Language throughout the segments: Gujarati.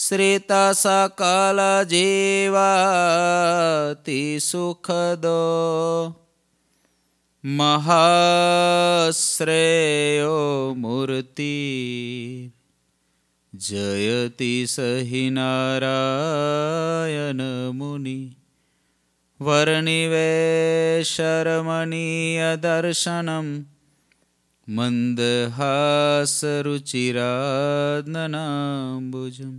श्रिता सा महाश्रेयो मूर्ति जयति स हि नारायणमुनि वरनिवेशरमणीयदर्शनं मन्दहासरुचिरात्नाम्बुजम्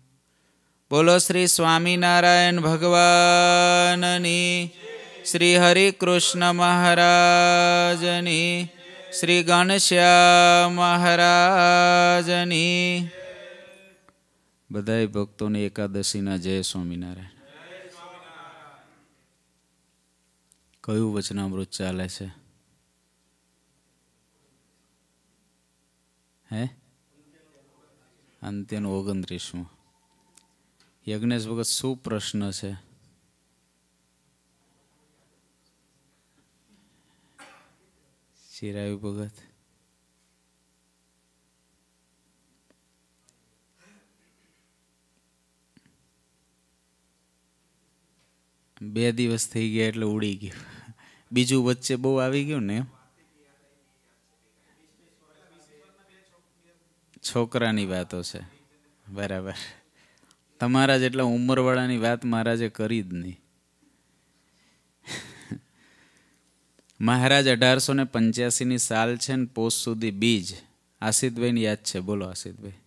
બોલો શ્રી સ્વામિનારાયણ ભગવાનની શ્રી હરિકૃષ્ણ મહારાજની શ્રી ગણશ્યા મહારાજની બધાય ભક્તોને એકાદશીના જય સ્વામિનારાયણ કયું વચનામૃત ચાલે છે હે અંત્યનું ઓગણત્રીસમાં યજ્ઞેશ ભગત શું પ્રશ્ન છે ચિરાયુ ભગત બે દિવસ થઈ ગયા એટલે ઉડી ગયું બીજું વચ્ચે બહુ આવી ગયું ને છોકરાની વાતો છે બરાબર તમારા જેટલા ઉંમરવાળાની વાત મહારાજે કરી જ નહીં મહારાજ અઢારસો ને પંચ્યાસીની સાલ છે ને પોસ્ટ સુધી બીજ આસિદભાઈને યાદ છે બોલો આસિદભાઈ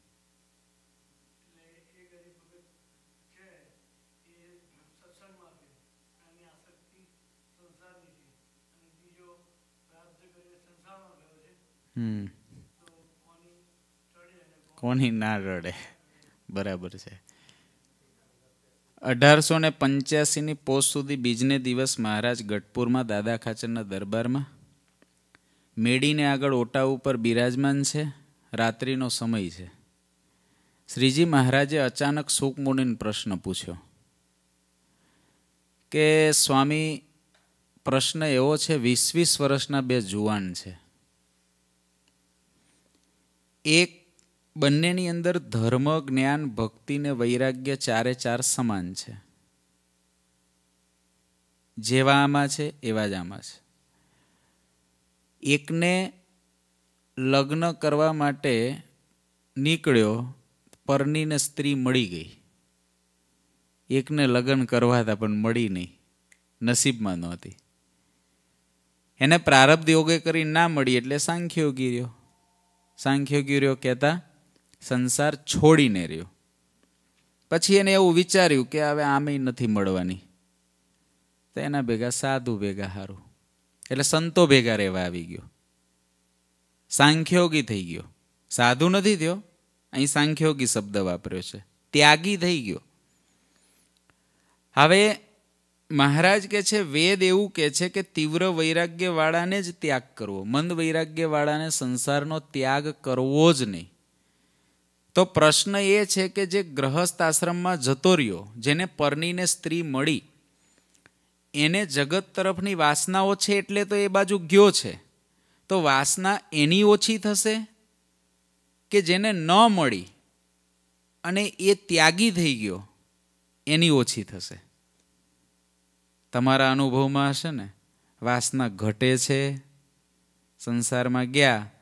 કોની ના રડે બરાબર છે અઢારસો ને પંચ્યાસીની પોસ્ટ સુધી બીજને દિવસ મહારાજ ગઢપુરમાં દાદા ખાચરના દરબારમાં મેડીને આગળ ઓટા ઉપર બિરાજમાન છે રાત્રિનો સમય છે શ્રીજી મહારાજે અચાનક સુકમુનિને પ્રશ્ન પૂછ્યો કે સ્વામી પ્રશ્ન એવો છે વીસ વીસ વર્ષના બે જુવાન છે એક બંનેની અંદર ધર્મ જ્ઞાન ભક્તિ ને વૈરાગ્ય ચારે ચાર સમાન છે જેવા આમાં છે એવા જ આમાં છે એકને લગ્ન કરવા માટે નીકળ્યો પરનીને સ્ત્રી મળી ગઈ એકને લગ્ન કરવા હતા પણ મળી નહીં નસીબમાં નહોતી એને પ્રારબ્ધ યોગે કરી ના મળી એટલે સાંખ્યોગી રહ્યો સાંખ્યોગી રહ્યો કહેતા સંસાર છોડીને રહ્યો પછી એને એવું વિચાર્યું કે હવે આમે નથી મળવાની તો એના ભેગા સાધુ ભેગા હારું એટલે સંતો ભેગા રહેવા આવી ગયો સાંખ્યોગી થઈ ગયો સાધુ નથી થયો અહીં સાંખ્યોગી શબ્દ વાપર્યો છે ત્યાગી થઈ ગયો હવે મહારાજ કે છે વેદ એવું કે છે કે તીવ્ર વૈરાગ્યવાળાને જ ત્યાગ કરવો મંદ વૈરાગ્યવાળાને સંસારનો ત્યાગ કરવો જ નહીં તો પ્રશ્ન એ છે કે જે ગ્રહસ્થ આશ્રમમાં જતો રહ્યો જેને પરનીને સ્ત્રી મળી એને જગત તરફની વાસનાઓ છે એટલે તો એ બાજુ ગયો છે તો વાસના એની ઓછી થશે કે જેને ન મળી અને એ ત્યાગી થઈ ગયો એની ઓછી થશે તમારા અનુભવમાં હશે ને વાસના ઘટે છે સંસારમાં ગયા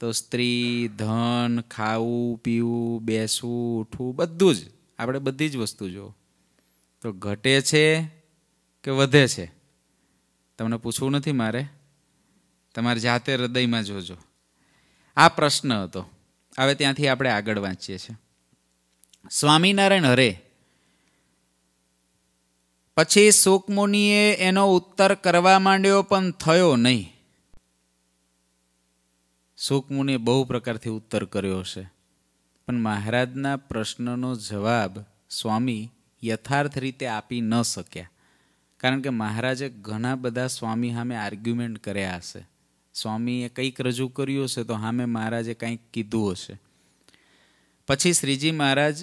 તો સ્ત્રી ધન ખાવું પીવું બેસવું ઉઠવું બધું જ આપણે બધી જ વસ્તુ જો તો ઘટે છે કે વધે છે તમને પૂછવું નથી મારે તમારે જાતે હૃદયમાં જોજો આ પ્રશ્ન હતો હવે ત્યાંથી આપણે આગળ વાંચીએ છીએ સ્વામિનારાયણ હરે પછી સુકમુનિએ એનો ઉત્તર કરવા માંડ્યો પણ થયો નહીં સુકમુનિએ બહુ પ્રકારથી ઉત્તર કર્યો છે પણ મહારાજના પ્રશ્નનો જવાબ સ્વામી યથાર્થ રીતે આપી ન શક્યા કારણ કે મહારાજે ઘણા બધા સ્વામી સામે આર્ગ્યુમેન્ટ કર્યા હશે સ્વામીએ કંઈક રજૂ કર્યું હશે તો સામે મહારાજે કંઈક કીધું હશે પછી શ્રીજી મહારાજ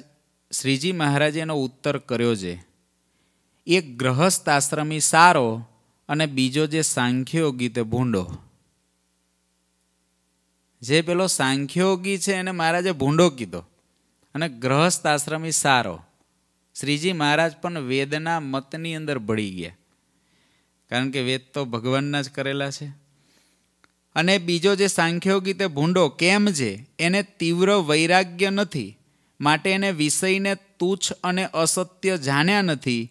શ્રીજી મહારાજે એનો ઉત્તર કર્યો છે એક ગ્રહસ્થ આશ્રમી સારો અને બીજો જે સાંખ્યો ગીતે ભૂંડો જે પેલો સાંખ્યોગી છે એને મહારાજે ભૂંડો કીધો અને ગ્રહસ્થ આશ્રમી સારો શ્રીજી મહારાજ પણ વેદના મતની અંદર ભળી ગયા કારણ કે વેદ તો ભગવાનના જ કરેલા છે અને બીજો જે સાંખ્યોગી તે ભૂંડો કેમ છે એને તીવ્ર વૈરાગ્ય નથી માટે એને વિષયને તુચ્છ અને અસત્ય જાણ્યા નથી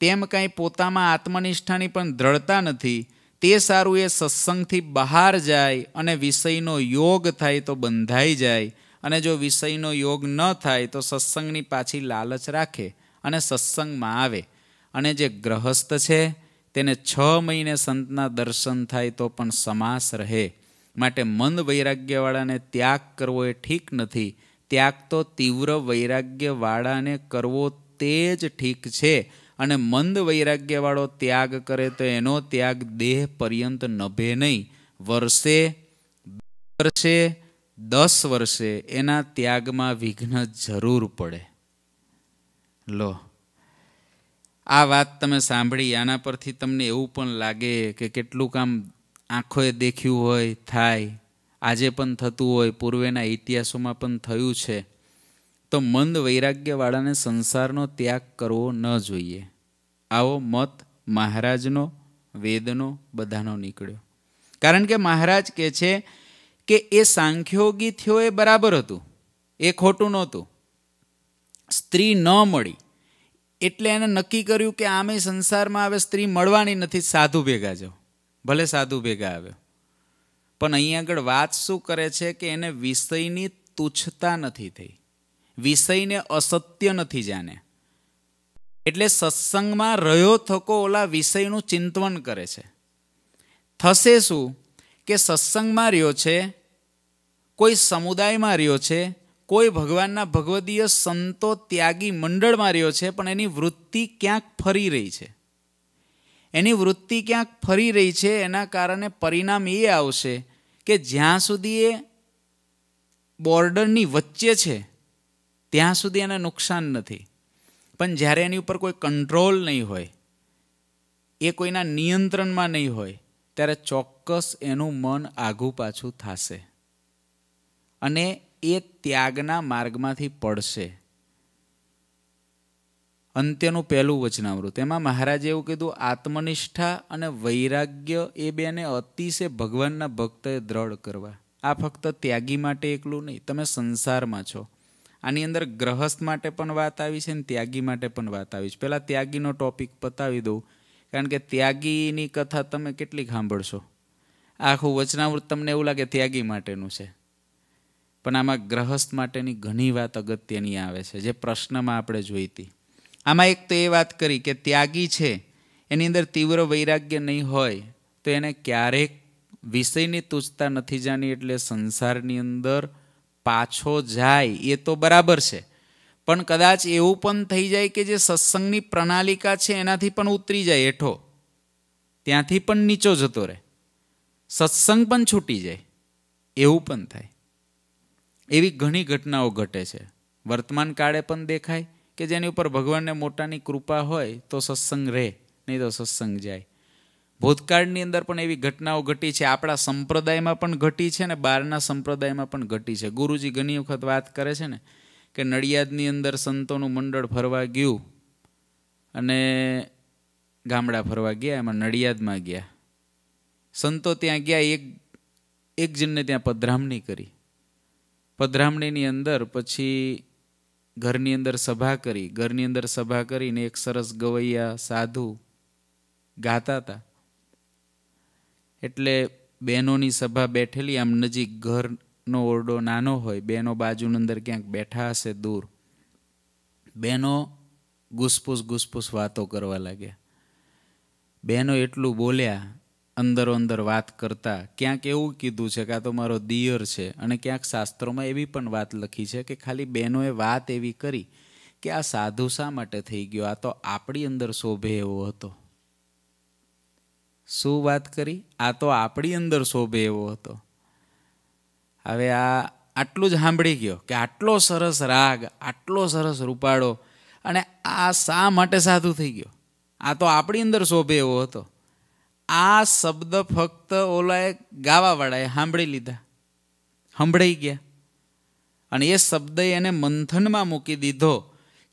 તેમ કાંઈ પોતામાં આત્મનિષ્ઠાની પણ દ્રઢતા નથી તે સારું એ સત્સંગથી બહાર જાય અને વિષયનો યોગ થાય તો બંધાઈ જાય અને જો વિષયનો યોગ ન થાય તો સત્સંગની પાછી લાલચ રાખે અને સત્સંગમાં આવે અને જે ગ્રહસ્થ છે તેને છ મહિને સંતના દર્શન થાય તો પણ સમાસ રહે માટે મંદ વૈરાગ્યવાળાને ત્યાગ કરવો એ ઠીક નથી ત્યાગ તો તીવ્ર વૈરાગ્યવાળાને કરવો તે જ ઠીક છે અને મંદ વૈરાગ્યવાળો ત્યાગ કરે તો એનો ત્યાગ દેહ પર્યંત નભે નહીં વર્ષે વર્ષે દસ વર્ષે એના ત્યાગમાં વિઘ્ન જરૂર પડે લો આ વાત તમે સાંભળી આના પરથી તમને એવું પણ લાગે કે કેટલું કામ આંખોએ દેખ્યું હોય થાય આજે પણ થતું હોય પૂર્વેના ઇતિહાસોમાં પણ થયું છે તો મંદ વૈરાગ્યવાળાને સંસારનો ત્યાગ કરવો ન જોઈએ આવો મત મહારાજનો વેદનો બધાનો નીકળ્યો કારણ કે મહારાજ કહે છે કે એ સાંખ્યોગી થયો એ બરાબર હતું એ ખોટું નહોતું સ્ત્રી ન મળી એટલે એને નક્કી કર્યું કે આમે સંસારમાં હવે સ્ત્રી મળવાની નથી સાધુ ભેગા જાઓ ભલે સાધુ ભેગા આવ્યો પણ અહીં આગળ વાત શું કરે છે કે એને વિષયની તુચ્છતા નથી થઈ વિષયને અસત્ય નથી જાણે એટલે સત્સંગમાં રહ્યો થકો ઓલા વિષયનું ચિંતવન કરે છે થશે શું કે સત્સંગમાં રહ્યો છે કોઈ સમુદાયમાં રહ્યો છે કોઈ ભગવાનના ભગવદીય સંતો ત્યાગી મંડળમાં રહ્યો છે પણ એની વૃત્તિ ક્યાંક ફરી રહી છે એની વૃત્તિ ક્યાંક ફરી રહી છે એના કારણે પરિણામ એ આવશે કે જ્યાં સુધી એ બોર્ડરની વચ્ચે છે ત્યાં સુધી એને નુકસાન નથી પણ જ્યારે એની ઉપર કોઈ કંટ્રોલ નહીં હોય એ કોઈના નિયંત્રણમાં નહીં હોય ત્યારે ચોક્કસ એનું મન આઘું પાછું થશે અને એ ત્યાગના માર્ગમાંથી પડશે અંત્યનું પહેલું વચનામૃત એમાં મહારાજે એવું કીધું આત્મનિષ્ઠા અને વૈરાગ્ય એ બેને અતિશય ભગવાનના ભક્તએ દ્રઢ કરવા આ ફક્ત ત્યાગી માટે એકલું નહીં તમે સંસારમાં છો આની અંદર ગ્રહસ્થ માટે પણ વાત આવી છે ને ત્યાગી માટે પણ વાત આવી છે પહેલાં ત્યાગીનો ટોપિક પતાવી દઉં કારણ કે ત્યાગીની કથા તમે કેટલી સાંભળશો આખું વચનાવૃત તમને એવું લાગે ત્યાગી માટેનું છે પણ આમાં ગ્રહસ્થ માટેની ઘણી વાત અગત્યની આવે છે જે પ્રશ્નમાં આપણે જોઈતી આમાં એક તો એ વાત કરી કે ત્યાગી છે એની અંદર તીવ્ર વૈરાગ્ય નહીં હોય તો એને ક્યારેક વિષયની તુચ્છતા નથી જાણી એટલે સંસારની અંદર પાછો જાય એ તો બરાબર છે પણ કદાચ એવું પણ થઈ જાય કે જે સત્સંગની પ્રણાલિકા છે એનાથી પણ ઉતરી જાય હેઠો ત્યાંથી પણ નીચો જતો રહે સત્સંગ પણ છૂટી જાય એવું પણ થાય એવી ઘણી ઘટનાઓ ઘટે છે વર્તમાન કાળે પણ દેખાય કે જેની ઉપર ભગવાનને મોટાની કૃપા હોય તો સત્સંગ રહે નહીં તો સત્સંગ જાય ભૂતકાળની અંદર પણ એવી ઘટનાઓ ઘટી છે આપણા સંપ્રદાયમાં પણ ઘટી છે ને બહારના સંપ્રદાયમાં પણ ઘટી છે ગુરુજી ઘણી વખત વાત કરે છે ને કે નડિયાદની અંદર સંતોનું મંડળ ફરવા ગયું અને ગામડા ફરવા ગયા એમાં નડિયાદમાં ગયા સંતો ત્યાં ગયા એક એક જણને ત્યાં પધરામણી કરી પધરામણીની અંદર પછી ઘરની અંદર સભા કરી ઘરની અંદર સભા કરીને એક સરસ ગવૈયા સાધુ ગાતા હતા એટલે બહેનોની સભા બેઠેલી આમ નજીક ઘરનો ઓરડો નાનો હોય બહેનો બાજુની અંદર ક્યાંક બેઠા હશે દૂર બહેનો ગુસપુસ ગુસપુસ વાતો કરવા લાગ્યા બહેનો એટલું બોલ્યા અંદરો અંદર વાત કરતા ક્યાંક એવું કીધું છે કે આ તો મારો દિયર છે અને ક્યાંક શાસ્ત્રોમાં એવી પણ વાત લખી છે કે ખાલી બહેનોએ વાત એવી કરી કે આ સાધુ શા માટે થઈ ગયો આ તો આપણી અંદર શોભે એવો હતો શું વાત કરી આ તો આપણી અંદર શોભે એવો હતો હવે આ આટલું જ સાંભળી ગયો કે આટલો સરસ રાગ આટલો સરસ રૂપાળો અને આ શા માટે સાધુ થઈ ગયો આ તો આપણી અંદર શોભે એવો હતો આ શબ્દ ફક્ત ઓલાએ ગાવાવાળાએ સાંભળી લીધા સંભળાઈ ગયા અને એ શબ્દ એને મંથનમાં મૂકી દીધો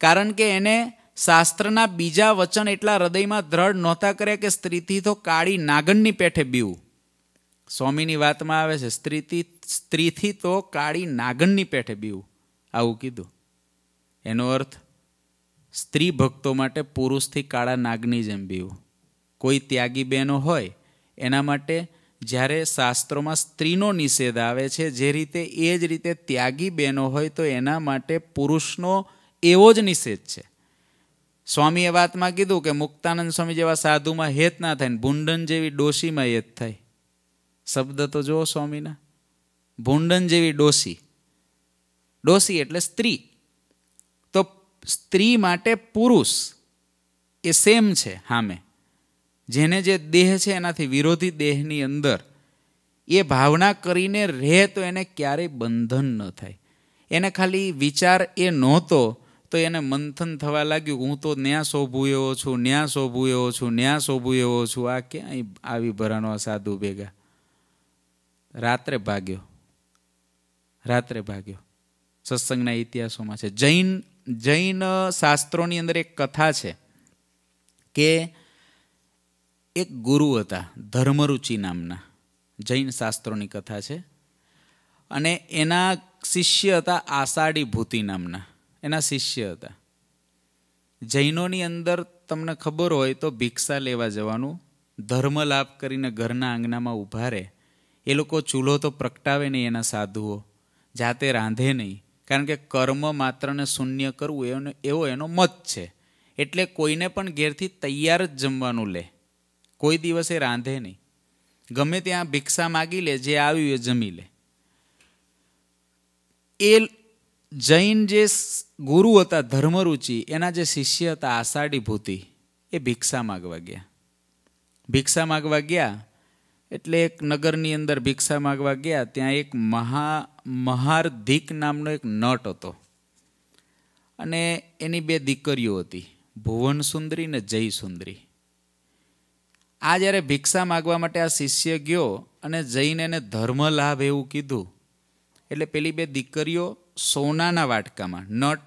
કારણ કે એને શાસ્ત્રના બીજા વચન એટલા હૃદયમાં દ્રઢ નહોતા કર્યા કે સ્ત્રીથી તો કાળી નાગણની પેઠે બીવું સ્વામીની વાતમાં આવે છે સ્ત્રીથી સ્ત્રીથી તો કાળી નાગણની પેઠે બીવું આવું કીધું એનો અર્થ સ્ત્રી ભક્તો માટે પુરુષથી કાળા નાગની જેમ બીવું કોઈ ત્યાગી બહેનો હોય એના માટે જ્યારે શાસ્ત્રોમાં સ્ત્રીનો નિષેધ આવે છે જે રીતે એ જ રીતે ત્યાગી બહેનો હોય તો એના માટે પુરુષનો એવો જ નિષેધ છે સ્વામીએ વાતમાં કીધું કે મુક્તાનંદ સ્વામી જેવા સાધુમાં હેત ના થાય ને ભૂંડન જેવી ડોશીમાં હેત થાય શબ્દ તો જુઓ સ્વામીના ભૂંડન જેવી ડોશી ડોશી એટલે સ્ત્રી તો સ્ત્રી માટે પુરુષ એ સેમ છે હામે જેને જે દેહ છે એનાથી વિરોધી દેહની અંદર એ ભાવના કરીને રહે તો એને ક્યારેય બંધન ન થાય એને ખાલી વિચાર એ નહોતો તો એને મંથન થવા લાગ્યું હું તો ન્યા શોભું એવો છું ન્યા શોભું એવો છું ન્યા શોભું એવો છું આ ક્યાંય આવી ભરાનો સાધુ ભેગા રાત્રે ભાગ્યો રાત્રે ભાગ્યો સત્સંગના ઇતિહાસોમાં છે જૈન જૈન શાસ્ત્રોની અંદર એક કથા છે કે એક ગુરુ હતા ધર્મરુચિ નામના જૈન શાસ્ત્રોની કથા છે અને એના શિષ્ય હતા આષાઢી ભૂતિ નામના એના શિષ્ય હતા જૈનોની અંદર તમને ખબર હોય તો ભિક્ષા લેવા જવાનું ધર્મ લાભ કરીને ઘરના આંગણામાં ઊભા રહે એ લોકો ચૂલો તો પ્રગટાવે નહીં એના સાધુઓ જાતે રાંધે નહીં કારણ કે કર્મ માત્રને શૂન્ય કરવું એનો એવો એનો મત છે એટલે કોઈને પણ ઘેરથી તૈયાર જ જમવાનું લે કોઈ દિવસે રાંધે નહીં ગમે ત્યાં ભિક્ષા માગી લે જે આવ્યું એ જમી લે એ જૈન જે ગુરુ હતા ધર્મરુચિ એના જે શિષ્ય હતા આષાઢી ભૂતિ એ ભિક્ષા માગવા ગયા ભિક્ષા માગવા ગયા એટલે એક નગરની અંદર ભિક્ષા માગવા ગયા ત્યાં એક મહા મહારધિક નામનો એક નટ હતો અને એની બે દીકરીઓ હતી ભુવન સુંદરી ને જય સુંદરી આ જ્યારે ભિક્ષા માગવા માટે આ શિષ્ય ગયો અને જઈને એને ધર્મ લાભ એવું કીધું એટલે પેલી બે દીકરીઓ સોનાના વાટકામાં નટ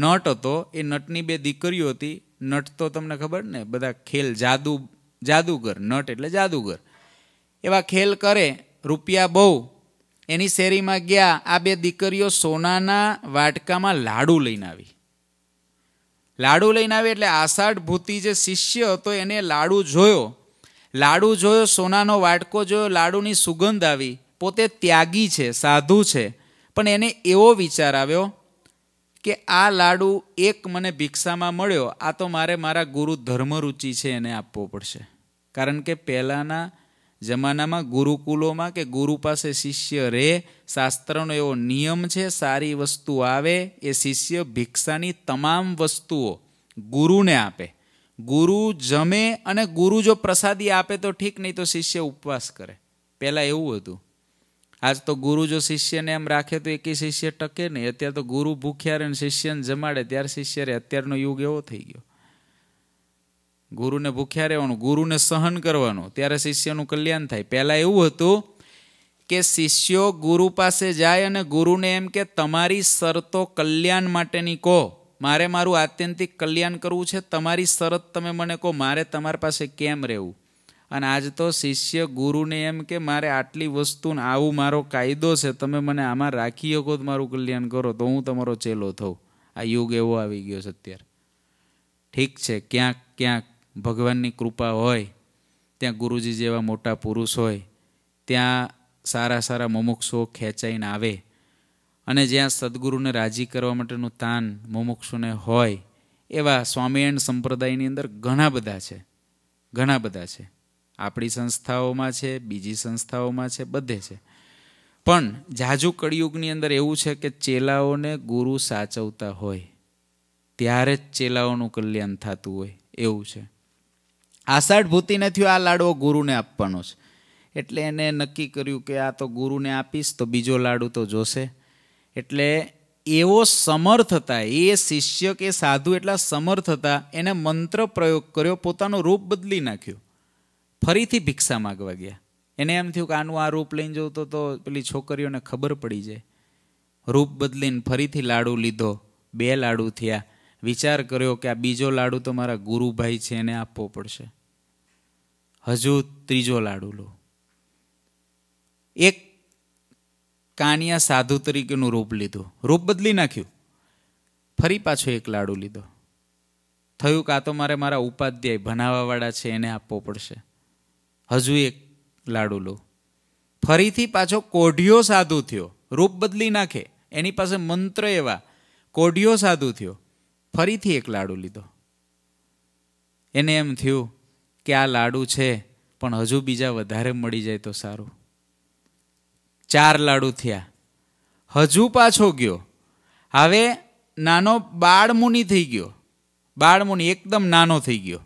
નટ હતો એ નટની બે દીકરીઓ હતી નટ તો તમને ખબર ને બધા ખેલ જાદુ જાદુગર નટ એટલે જાદુગર એવા ખેલ કરે રૂપિયા બહુ એની શેરીમાં ગયા આ બે દીકરીઓ સોનાના વાટકામાં લાડુ લઈને આવી લાડુ લઈને આવી એટલે આષાઢ ભૂતિ જે શિષ્ય હતો એને લાડુ જોયો લાડુ જોયો સોનાનો વાટકો જોયો લાડુની સુગંધ આવી પોતે ત્યાગી છે સાધુ છે પણ એને એવો વિચાર આવ્યો કે આ લાડુ એક મને ભિક્ષામાં મળ્યો આ તો મારે મારા ગુરુ ધર્મરુચિ છે એને આપવો પડશે કારણ કે પહેલાંના જમાનામાં ગુરુકુલોમાં કે ગુરુ પાસે શિષ્ય રહે શાસ્ત્રનો એવો નિયમ છે સારી વસ્તુ આવે એ શિષ્ય ભિક્ષાની તમામ વસ્તુઓ ગુરુને આપે ગુરુ જમે અને ગુરુ જો પ્રસાદી આપે તો ઠીક નહીં તો શિષ્ય ઉપવાસ કરે પહેલાં એવું હતું આજ તો ગુરુ જો શિષ્યને એમ રાખે તો એકે શિષ્ય ટકે નહીં અત્યારે તો ગુરુ ભૂખ્યા રહે શિષ્યને જમાડે ત્યારે શિષ્ય રહે અત્યારનો યુગ એવો થઈ ગયો ગુરુને ભૂખ્યા રહેવાનું ગુરુને સહન કરવાનું ત્યારે શિષ્યનું કલ્યાણ થાય પહેલાં એવું હતું કે શિષ્યો ગુરુ પાસે જાય અને ગુરુને એમ કે તમારી શરતો કલ્યાણ માટેની કહો મારે મારું આત્યંતિક કલ્યાણ કરવું છે તમારી શરત તમે મને કહો મારે તમારી પાસે કેમ રહેવું અને આજ તો શિષ્ય ગુરુને એમ કે મારે આટલી વસ્તુ આવું મારો કાયદો છે તમે મને આમાં રાખી શકો તો મારું કલ્યાણ કરો તો હું તમારો ચેલો થઉં આ યુગ એવો આવી ગયો છે અત્યારે ઠીક છે ક્યાંક ક્યાંક ભગવાનની કૃપા હોય ત્યાં ગુરુજી જેવા મોટા પુરુષ હોય ત્યાં સારા સારા મુમુક્ષો ખેંચાઈને આવે અને જ્યાં સદગુરુને રાજી કરવા માટેનું તાન મુમુક્ષુને હોય એવા સ્વામિનારાયણ સંપ્રદાયની અંદર ઘણા બધા છે ઘણા બધા છે આપણી સંસ્થાઓમાં છે બીજી સંસ્થાઓમાં છે બધે છે પણ જાજુ કળિયુગની અંદર એવું છે કે ચેલાઓને ગુરુ સાચવતા હોય ત્યારે જ ચેલાઓનું કલ્યાણ થતું હોય એવું છે આષાઢ ભૂતિને થયું આ લાડવો ગુરુને આપવાનો છે એટલે એને નક્કી કર્યું કે આ તો ગુરુને આપીશ તો બીજો લાડુ તો જોશે એટલે એવો સમર્થ હતા એ શિષ્ય કે સાધુ એટલા સમર્થ હતા એને મંત્ર પ્રયોગ કર્યો પોતાનું રૂપ બદલી નાખ્યું ફરીથી ભિક્ષા માગવા ગયા એને એમ થયું કે આનું આ રૂપ લઈને જવું તો તો પેલી છોકરીઓને ખબર પડી જાય રૂપ બદલીને ફરીથી લાડુ લીધો બે લાડુ થયા વિચાર કર્યો કે આ બીજો લાડુ તો મારા ગુરુભાઈ છે એને આપવો પડશે હજુ ત્રીજો લાડુ લો એક કાનિયા સાધુ તરીકેનું રૂપ લીધું રૂપ બદલી નાખ્યું ફરી પાછો એક લાડુ લીધો થયું કાં તો મારે મારા ઉપાધ્યાય ભણાવવાવાળા છે એને આપવો પડશે હજુ એક લાડુ લો ફરીથી પાછો કોઢિયો સાધુ થયો રૂપ બદલી નાખે એની પાસે મંત્ર એવા કોઢિયો સાધુ થયો ફરીથી એક લાડુ લીધો એને એમ થયું કે આ લાડુ છે પણ હજુ બીજા વધારે મળી જાય તો સારું ચાર લાડુ થયા હજુ પાછો ગયો હવે નાનો બાળમુની થઈ ગયો બાળમુની એકદમ નાનો થઈ ગયો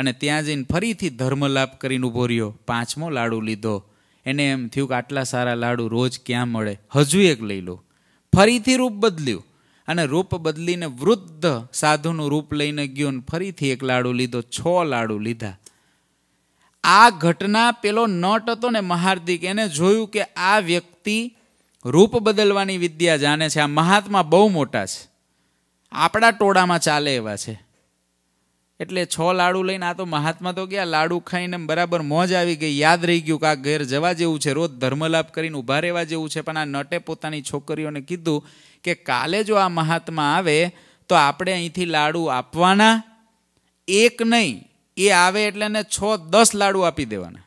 અને ત્યાં જઈને ફરીથી ધર્મલાભ કરીને ઊભો રહ્યો પાંચમો લાડુ લીધો એને એમ થયું કે આટલા સારા લાડુ રોજ ક્યાં મળે હજુ એક લઈ લો ફરીથી રૂપ બદલ્યું અને રૂપ બદલીને વૃદ્ધ સાધુનું રૂપ લઈને ગયો ને ફરીથી એક લાડુ લીધો છ લાડુ લીધા આ ઘટના પેલો નટ હતો ને મહાર્દિક એને જોયું કે આ વ્યક્તિ રૂપ બદલવાની વિદ્યા જાણે છે આ મહાત્મા બહુ મોટા છે આપણા ટોળામાં ચાલે એવા છે એટલે છ લાડુ લઈને આ તો મહાત્મા તો ગયા લાડુ ખાઈને બરાબર મોજ આવી ગઈ યાદ રહી ગયું કે આ ઘેર જવા જેવું છે રોજ ધર્મલાભ કરીને ઊભા રહેવા જેવું છે પણ આ નટે પોતાની છોકરીઓને કીધું કે કાલે જો આ મહાત્મા આવે તો આપણે અહીંથી લાડુ આપવાના એક નહીં એ આવે એટલે એને છ દસ લાડુ આપી દેવાના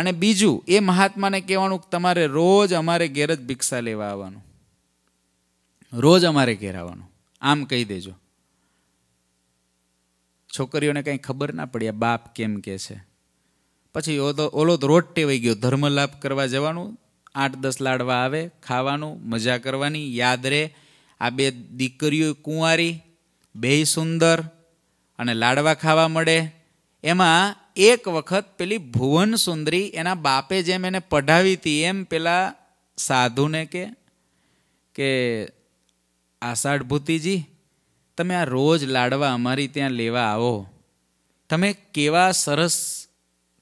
અને બીજું એ મહાત્માને કહેવાનું કે તમારે રોજ અમારે ઘેર જ ભિક્ષા લેવા આવવાનું રોજ અમારે ઘેર આવવાનું આમ કહી દેજો છોકરીઓને કંઈ ખબર ના પડી આ બાપ કેમ કે છે પછી ઓલો તો રોટ ટેવાઈ ગયો ધર્મલાભ કરવા જવાનું આઠ દસ લાડવા આવે ખાવાનું મજા કરવાની યાદ રહે આ બે દીકરીઓ કુંવારી બે સુંદર અને લાડવા ખાવા મળે એમાં એક વખત પેલી ભુવન સુંદરી એના બાપે જેમ એને પઢાવી હતી એમ પેલા સાધુને કે આષાઢ ભૂતિજી તમે આ રોજ લાડવા અમારી ત્યાં લેવા આવો તમે કેવા સરસ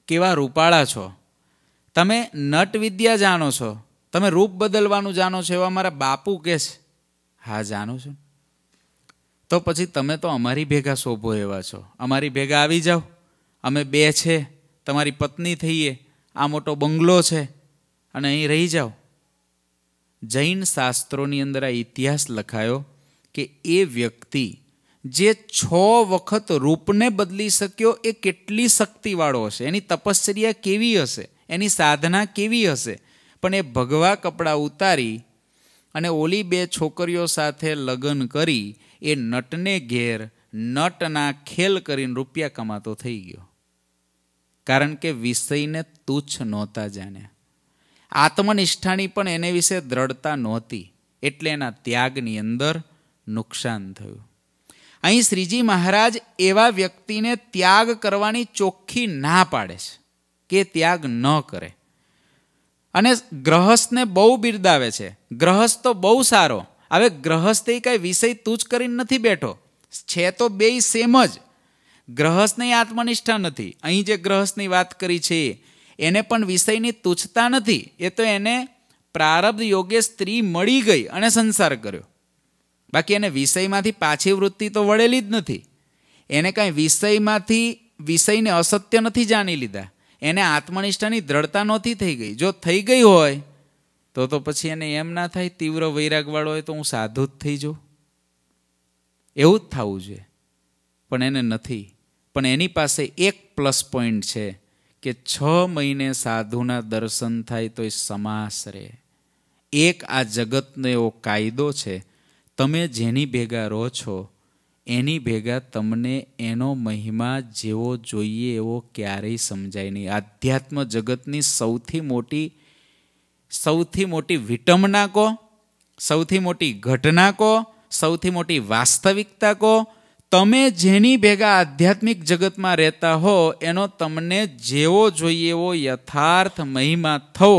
કેવા રૂપાળા છો તમે નટ વિદ્યા જાણો છો તમે રૂપ બદલવાનું જાણો છો એવા મારા બાપુ કે છે હા જાણું છું તો પછી તમે તો અમારી ભેગા શોભો એવા છો અમારી ભેગા આવી જાઓ અમે બે છે તમારી પત્ની થઈએ આ મોટો બંગલો છે અને અહીં રહી જાઓ જૈન શાસ્ત્રોની અંદર આ ઇતિહાસ લખાયો કે એ વ્યક્તિ જે છ વખત રૂપને બદલી શક્યો એ કેટલી શક્તિવાળો હશે એની તપશ્ચર્યા કેવી હશે એની સાધના કેવી હશે પણ એ ભગવા કપડાં ઉતારી અને ઓલી બે છોકરીઓ સાથે લગ્ન કરી એ નટને ઘેર નટના ખેલ કરીને રૂપિયા કમાતો થઈ ગયો કારણ કે વિષયને તુચ્છ નહોતા જાણ્યા આત્મનિષ્ઠાની પણ એને વિશે દ્રઢતા નહોતી એટલે એના ત્યાગની અંદર નુકસાન થયું અહીં શ્રીજી મહારાજ એવા વ્યક્તિને ત્યાગ કરવાની ચોખ્ખી ના પાડે છે કે ત્યાગ ન કરે અને ગ્રહસ્થને બહુ બિરદાવે છે ગ્રહસ્થ તો બહુ સારો હવે ગ્રહસ્થે કાંઈ વિષય તુજ કરીને નથી બેઠો છે તો બે સેમ જ ગ્રહસ્થની આત્મનિષ્ઠા નથી અહીં જે ગ્રહસ્થની વાત કરી છે એને પણ વિષયની તુચ્છતા નથી એ તો એને પ્રારબ્ધ યોગે સ્ત્રી મળી ગઈ અને સંસાર કર્યો બાકી એને વિષયમાંથી પાછી વૃત્તિ તો વળેલી જ નથી એને કાંઈ વિષયમાંથી વિષયને અસત્ય નથી જાણી લીધા એને આત્મનિષ્ઠાની દ્રઢતા નહોતી થઈ ગઈ જો થઈ ગઈ હોય તો તો પછી એને એમ ના થાય તીવ્ર વૈરાગવાળો હોય તો હું સાધુ જ થઈ જાઉં એવું જ થવું જોઈએ પણ એને નથી પણ એની પાસે એક પ્લસ પોઈન્ટ છે કે છ મહિને સાધુના દર્શન થાય તો એ સમાસ રહે એક આ જગતનો એવો કાયદો છે તમે જેની ભેગા રહો છો એની ભેગા તમને એનો મહિમા જેવો જોઈએ એવો ક્યારેય સમજાય નહીં આધ્યાત્મ જગતની સૌથી મોટી સૌથી મોટી વિટમના કહો સૌથી મોટી ઘટના કહો સૌથી મોટી વાસ્તવિકતા કહો તમે જેની ભેગા આધ્યાત્મિક જગતમાં રહેતા હો એનો તમને જેવો જોઈએ એવો યથાર્થ મહિમા થવો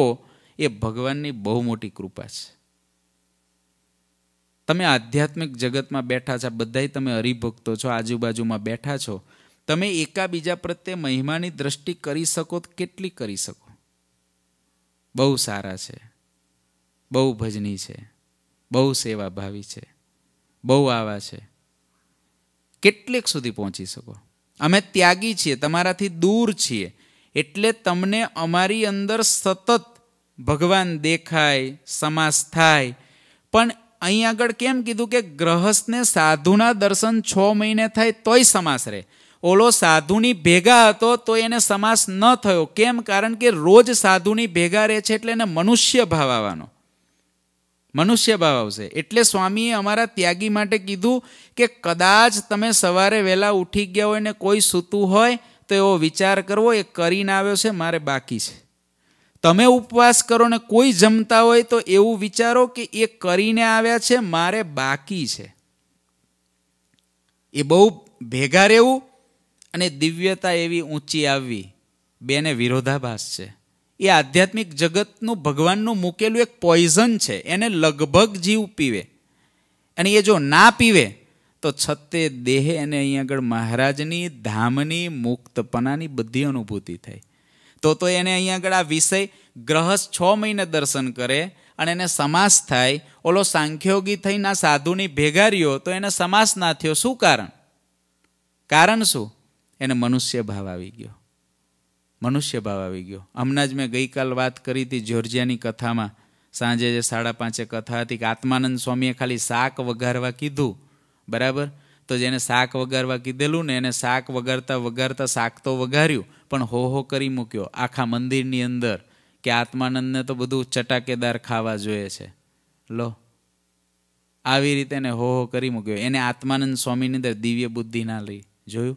એ ભગવાનની બહુ મોટી કૃપા છે તમે આધ્યાત્મિક જગતમાં બેઠા છો બધાય તમે હરિભક્તો છો આજુબાજુમાં બેઠા છો તમે એકાબીજા પ્રત્યે મહિમાની દ્રષ્ટિ કરી શકો તો કેટલી કરી શકો બહુ સારા છે બહુ ભજની છે બહુ સેવાભાવી છે બહુ આવા છે કેટલીક સુધી પહોંચી શકો અમે ત્યાગી છીએ તમારાથી દૂર છીએ એટલે તમને અમારી અંદર સતત ભગવાન દેખાય સમાસ થાય પણ અહીં આગળ કેમ કીધું કે ગ્રહસ્થને સાધુના દર્શન છ મહિને થાય તોય સમાસ રહે ઓલો સાધુની ભેગા હતો તો એને સમાસ ન થયો કેમ કારણ કે રોજ સાધુની ભેગા રહે છે એટલે એને મનુષ્ય ભાવ આવવાનો મનુષ્ય ભાવ આવશે એટલે સ્વામીએ અમારા ત્યાગી માટે કીધું કે કદાચ તમે સવારે વહેલા ઉઠી ગયા હોય ને કોઈ સૂતું હોય તો એવો વિચાર કરવો એ કરીને આવ્યો છે મારે બાકી છે તમે ઉપવાસ કરો ને કોઈ જમતા હોય તો એવું વિચારો કે એ કરીને આવ્યા છે મારે બાકી છે એ બહુ ભેગા રહેવું અને દિવ્યતા એવી ઊંચી આવવી બેને વિરોધાભાસ છે એ આધ્યાત્મિક જગતનું ભગવાનનું મૂકેલું એક પોઈઝન છે એને લગભગ જીવ પીવે અને એ જો ના પીવે તો છતે દેહ એને અહીં આગળ મહારાજની ધામની મુક્તપણાની બધી અનુભૂતિ થાય તો તો એને અહીંયા આગળ આ વિષય ગ્રહસ છ મહિને દર્શન કરે અને એને સમાસ થાય ઓલો સાંખ્યોગી થઈને આ સાધુની ભેગા તો એને સમાસ ના થયો શું કારણ કારણ શું એને મનુષ્ય ભાવ આવી ગયો મનુષ્ય ભાવ આવી ગયો હમણાં જ મેં ગઈકાલ વાત કરી હતી જ્યોર્જિયાની કથામાં સાંજે જે સાડા પાંચે કથા હતી કે આત્માનંદ સ્વામીએ ખાલી શાક વઘારવા કીધું બરાબર તો જેને શાક વઘારવા કીધેલું ને એને શાક વઘારતા વઘારતા શાક તો વઘાર્યું પણ હો હો કરી મૂક્યો આખા મંદિરની અંદર કે આત્માનંદને તો બધું ચટાકેદાર ખાવા જોઈએ છે લો આવી રીતે એને હો હો કરી મૂક્યો એને આત્માનંદ સ્વામીની અંદર દિવ્ય બુદ્ધિ ના લઈ જોયું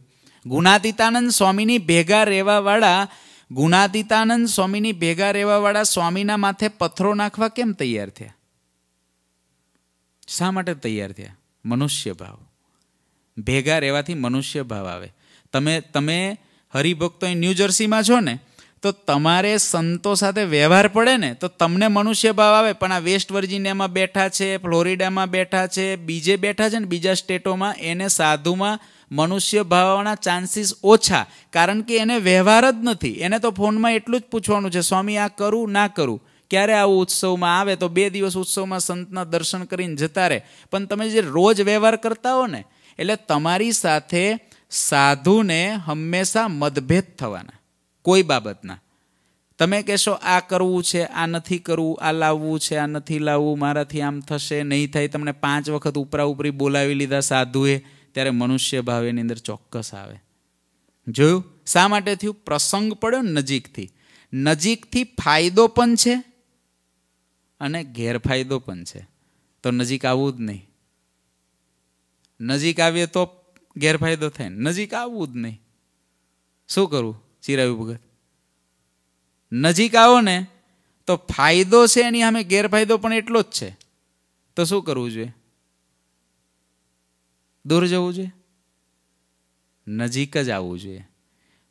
ગુણાતીતાનંદ સ્વામીની ભેગા રહેવાવાળા ગુણાતીતાનંદ સ્વામીની ભેગા રહેવાવાળા સ્વામીના માથે પથ્થરો નાખવા કેમ તૈયાર થયા શા માટે તૈયાર થયા મનુષ્ય ભાવ ભેગા રહેવાથી મનુષ્ય ભાવ આવે તમે તમે હરિભક્તો અહીં ન્યૂજર્સીમાં છો ને તો તમારે સંતો સાથે વ્યવહાર પડે ને તો તમને મનુષ્ય ભાવ આવે પણ આ વેસ્ટ વર્જિનિયામાં બેઠા છે ફ્લોરિડામાં બેઠા છે બીજે બેઠા છે ને બીજા સ્ટેટોમાં એને સાધુમાં મનુષ્ય ભાવના ચાન્સીસ ઓછા કારણ કે એને વ્યવહાર જ નથી એને તો ફોનમાં એટલું જ પૂછવાનું છે સ્વામી આ કરું ના કરું ક્યારે આવું ઉત્સવમાં આવે તો બે દિવસ ઉત્સવમાં સંતના દર્શન કરીને જતા રહે પણ તમે જે રોજ વ્યવહાર કરતા હો ને એટલે તમારી સાથે સાધુને હંમેશા મતભેદ થવાના કોઈ બાબતના તમે કહેશો આ કરવું છે આ નથી કરવું આ લાવવું છે આ નથી લાવવું મારાથી આમ થશે નહીં થાય તમને પાંચ વખત ઉપરા ઉપરી બોલાવી લીધા સાધુએ ત્યારે મનુષ્ય ભાવેની અંદર ચોક્કસ આવે જોયું શા માટે થયું પ્રસંગ પડ્યો નજીકથી નજીકથી ફાયદો પણ છે અને ગેરફાયદો પણ છે તો નજીક આવવું જ નહીં નજીક આવીએ તો ગેરફાયદો થાય નજીક આવવું જ નહીં શું કરવું ચિરાવી ભગત નજીક આવો ને તો ફાયદો છે એની સામે ગેરફાયદો પણ એટલો જ છે તો શું કરવું જોઈએ દૂર જવું જોઈએ નજીક જ આવવું જોઈએ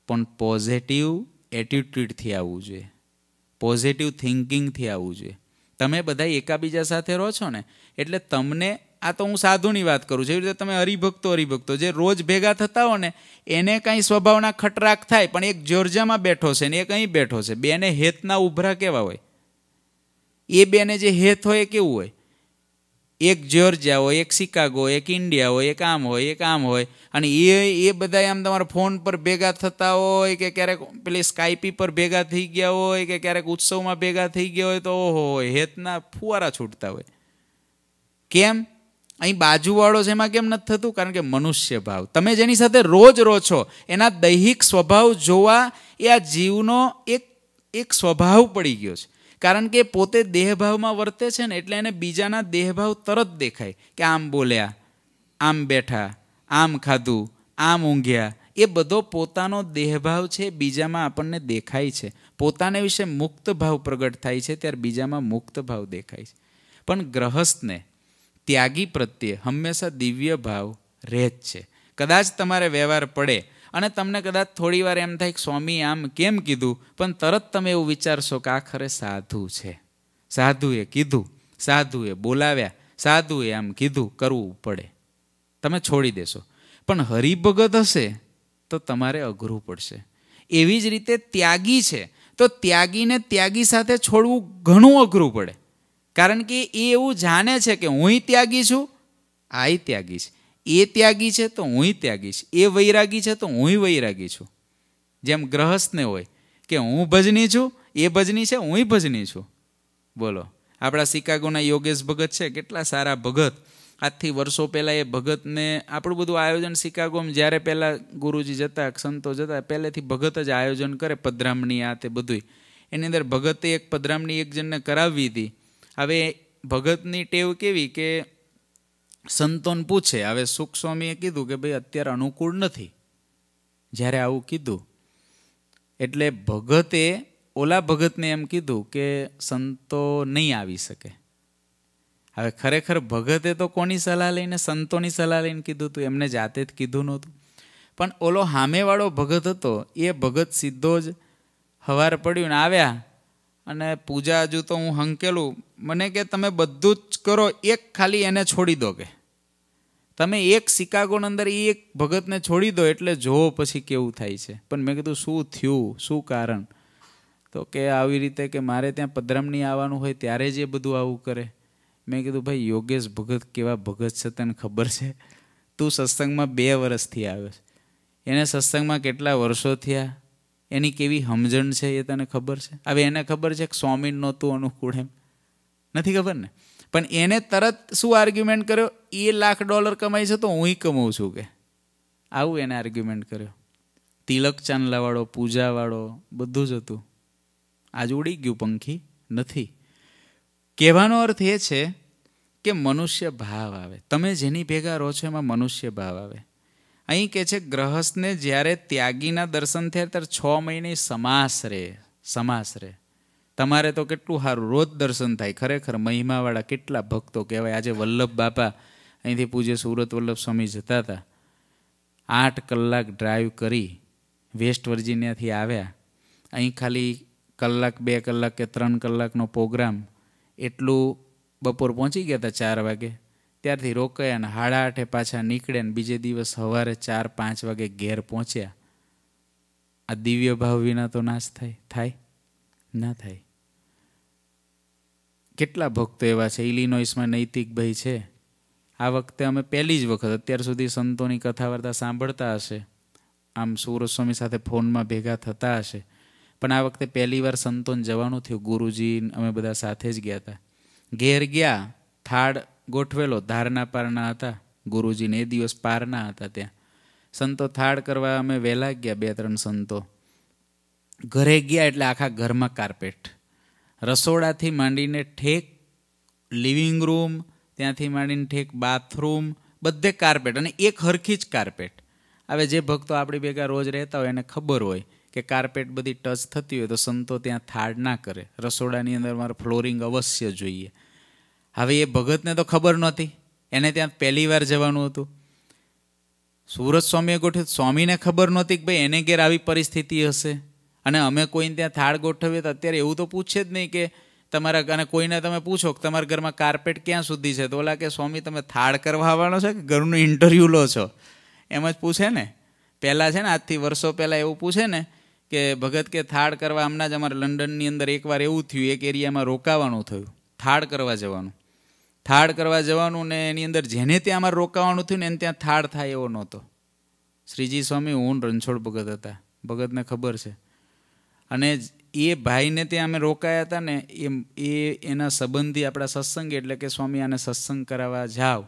પણ પોઝિટિવ એટીટ્યુડથી આવવું જોઈએ પોઝિટિવ થિંકિંગથી આવવું જોઈએ તમે બધા એકાબીજા સાથે રહો છો ને એટલે તમને આ તો હું સાધુની વાત કરું છું એવી રીતે તમે હરિભક્તો હરિભક્તો જે રોજ ભેગા થતા હો ને એને કાંઈ સ્વભાવના ખટરાક થાય પણ એક જ્યોર્જિયામાં બેઠો છે ને એ કંઈ બેઠો છે બેને હેતના ઉભરા કેવા હોય એ બેને જે હેત હોય એ કેવું હોય એક જ્યોર્જિયા હોય એક શિકાગો એક ઇન્ડિયા હોય એક આમ હોય એક આમ હોય અને એ એ બધા આમ તમારા ફોન પર ભેગા થતા હોય કે ક્યારેક પેલી સ્કાઈપી પર ભેગા થઈ ગયા હોય કે ક્યારેક ઉત્સવમાં ભેગા થઈ ગયા હોય તો ઓહો હેતના ફુવારા છૂટતા હોય કેમ અહીં બાજુવાળો છે એમાં કેમ નથી થતું કારણ કે મનુષ્ય ભાવ તમે જેની સાથે રોજ રો છો એના દૈહિક સ્વભાવ જોવા એ આ જીવનો એક એક સ્વભાવ પડી ગયો છે કારણ કે પોતે દેહભાવમાં વર્તે છે ને એટલે એને બીજાના દેહભાવ તરત દેખાય કે આમ બોલ્યા આમ બેઠા આમ ખાધું આમ ઊંઘ્યા એ બધો પોતાનો દેહભાવ છે બીજામાં આપણને દેખાય છે પોતાને વિશે મુક્ત ભાવ પ્રગટ થાય છે ત્યારે બીજામાં મુક્ત ભાવ દેખાય છે પણ ગ્રહસ્થને ત્યાગી પ્રત્યે હંમેશા દિવ્ય ભાવ રહે જ છે કદાચ તમારે વ્યવહાર પડે અને તમને કદાચ થોડી વાર એમ થાય કે સ્વામી આમ કેમ કીધું પણ તરત તમે એવું વિચારશો કે આખરે સાધુ છે સાધુએ કીધું સાધુએ બોલાવ્યા સાધુએ આમ કીધું કરવું પડે તમે છોડી દેશો પણ હરિભગત હશે તો તમારે અઘરું પડશે એવી જ રીતે ત્યાગી છે તો ત્યાગીને ત્યાગી સાથે છોડવું ઘણું અઘરું પડે કારણ કે એ એવું જાણે છે કે હું ત્યાગી છું આ ત્યાગી છે એ ત્યાગી છે તો હું ત્યાગીશ એ વૈરાગી છે તો હું વૈરાગી છું જેમ ગ્રહસ્થને હોય કે હું ભજની છું એ ભજની છે હું ભજની છું બોલો આપણા શિકાગોના યોગેશ ભગત છે કેટલા સારા ભગત આજથી વર્ષો પહેલાં એ ભગતને આપણું બધું આયોજન શિકાગોમાં જ્યારે પહેલાં ગુરુજી જતા સંતો જતા પહેલેથી ભગત જ આયોજન કરે પધરામણી આ તે બધુંય એની અંદર ભગતે એક પધરામણી એક જણને કરાવી હતી હવે ભગતની ટેવ કેવી કે સંતોન પૂછે હવે સુખ સ્વામીએ કીધું કે ભાઈ અત્યારે અનુકૂળ નથી જ્યારે આવું કીધું એટલે ભગતે ઓલા ભગતને એમ કીધું કે સંતો નહીં આવી શકે હવે ખરેખર ભગતે તો કોની સલાહ લઈને સંતોની સલાહ લઈને કીધું હતું એમને જાતે જ કીધું નહોતું પણ ઓલો હામેવાળો ભગત હતો એ ભગત સીધો જ હવાર પડ્યું ને આવ્યા અને પૂજા હજુ તો હું હંકેલું મને કે તમે બધું જ કરો એક ખાલી એને છોડી દો કે તમે એક શિકાગોની અંદર એ એક ભગતને છોડી દો એટલે જો પછી કેવું થાય છે પણ મેં કીધું શું થયું શું કારણ તો કે આવી રીતે કે મારે ત્યાં પદ્રમની આવવાનું હોય ત્યારે જ એ બધું આવું કરે મેં કીધું ભાઈ યોગેશ ભગત કેવા ભગત છે તને ખબર છે તું સત્સંગમાં બે વર્ષથી આવ્યો છે એને સત્સંગમાં કેટલા વર્ષો થયા એની કેવી સમજણ છે એ તને ખબર છે હવે એને ખબર છે કે સ્વામી નહોતું અનુકૂળ એમ નથી ખબર ને પણ એને તરત શું આર્ગ્યુમેન્ટ કર્યો એ લાખ ડોલર કમાય છે તો હુંય કમાઉં છું કે આવું એને આર્ગ્યુમેન્ટ કર્યો તિલક ચાંદલાવાળો પૂજાવાળો બધું જ હતું આજ ઉડી ગયું પંખી નથી કહેવાનો અર્થ એ છે કે મનુષ્ય ભાવ આવે તમે જેની ભેગા રહો છો એમાં મનુષ્ય ભાવ આવે અહીં કે છે ગ્રહસ્થને જ્યારે ત્યાગીના દર્શન થયા ત્યારે છ મહિને સમાસ રહે સમાસ રહે તમારે તો કેટલું સારું રોજ દર્શન થાય ખરેખર મહિમાવાળા કેટલા ભક્તો કહેવાય આજે વલ્લભ બાપા અહીંથી પૂજે સુરત વલ્લભ સ્વામી જતા હતા આઠ કલાક ડ્રાઈવ કરી વેસ્ટ વર્જિનિયાથી આવ્યા અહીં ખાલી કલાક બે કલાક કે ત્રણ કલાકનો પ્રોગ્રામ એટલું બપોર પહોંચી ગયા હતા ચાર વાગે ત્યારથી રોકાયા અને હાડા આઠે પાછા નીકળે અને બીજે દિવસ સવારે ચાર પાંચ વાગે ઘેર પહોંચ્યા આ દિવ્ય ભાવ વિના તો નાશ થાય થાય ના થાય કેટલા ભક્તો એવા છે ઇલિનોઇસમાં નૈતિક નૈતિકભાઈ છે આ વખતે અમે પહેલી જ વખત અત્યાર સુધી સંતોની કથા વાર્તા સાંભળતા હશે આમ સુરત સ્વામી સાથે ફોનમાં ભેગા થતા હશે પણ આ વખતે પહેલી વાર સંતોન જવાનું થયું ગુરુજી અમે બધા સાથે જ ગયા હતા ઘેર ગયા થાળ ગોઠવેલો ધારના પારના હતા ગુરુજીને એ દિવસ પારના હતા ત્યાં સંતો થાળ કરવા અમે વહેલા ગયા બે ત્રણ સંતો ઘરે ગયા એટલે આખા ઘરમાં કાર્પેટ રસોડાથી માંડીને ઠેક લિવિંગ રૂમ ત્યાંથી માંડીને ઠેક બાથરૂમ બધે કાર્પેટ અને એક હરખી જ કાર્પેટ હવે જે ભક્તો આપણી ભેગા રોજ રહેતા હોય એને ખબર હોય કે કાર્પેટ બધી ટચ થતી હોય તો સંતો ત્યાં થાળ ના કરે રસોડાની અંદર મારે ફ્લોરિંગ અવશ્ય જોઈએ હવે એ ભગતને તો ખબર નહોતી એને ત્યાં પહેલી વાર જવાનું હતું સુરત સ્વામીએ ગોઠવ્યું સ્વામીને ખબર નહોતી કે ભાઈ એને ઘેર આવી પરિસ્થિતિ હશે અને અમે કોઈને ત્યાં થાળ ગોઠવીએ તો અત્યારે એવું તો પૂછે જ નહીં કે તમારા અને કોઈને તમે પૂછો કે તમારા ઘરમાં કાર્પેટ ક્યાં સુધી છે તો ઓલા કે સ્વામી તમે થાળ કરવા આવવાનો છે કે ઘરનું ઇન્ટરવ્યૂ લો છો એમ જ પૂછે ને પહેલાં છે ને આજથી વર્ષો પહેલાં એવું પૂછે ને કે ભગત કે થાળ કરવા હમણાં જ અમારે લંડનની અંદર એકવાર એવું થયું એક એરિયામાં રોકાવાનું થયું થાળ કરવા જવાનું થાળ કરવા જવાનું ને એની અંદર જેને ત્યાં અમારે રોકાવાનું થયું ને એને ત્યાં થાળ થાય એવો નહોતો શ્રીજી સ્વામી હું રણછોડ ભગત હતા ભગતને ખબર છે અને એ ભાઈને ત્યાં અમે રોકાયા હતા ને એમ એ એના સંબંધી આપણા સત્સંગ એટલે કે સ્વામી આને સત્સંગ કરાવવા જાવ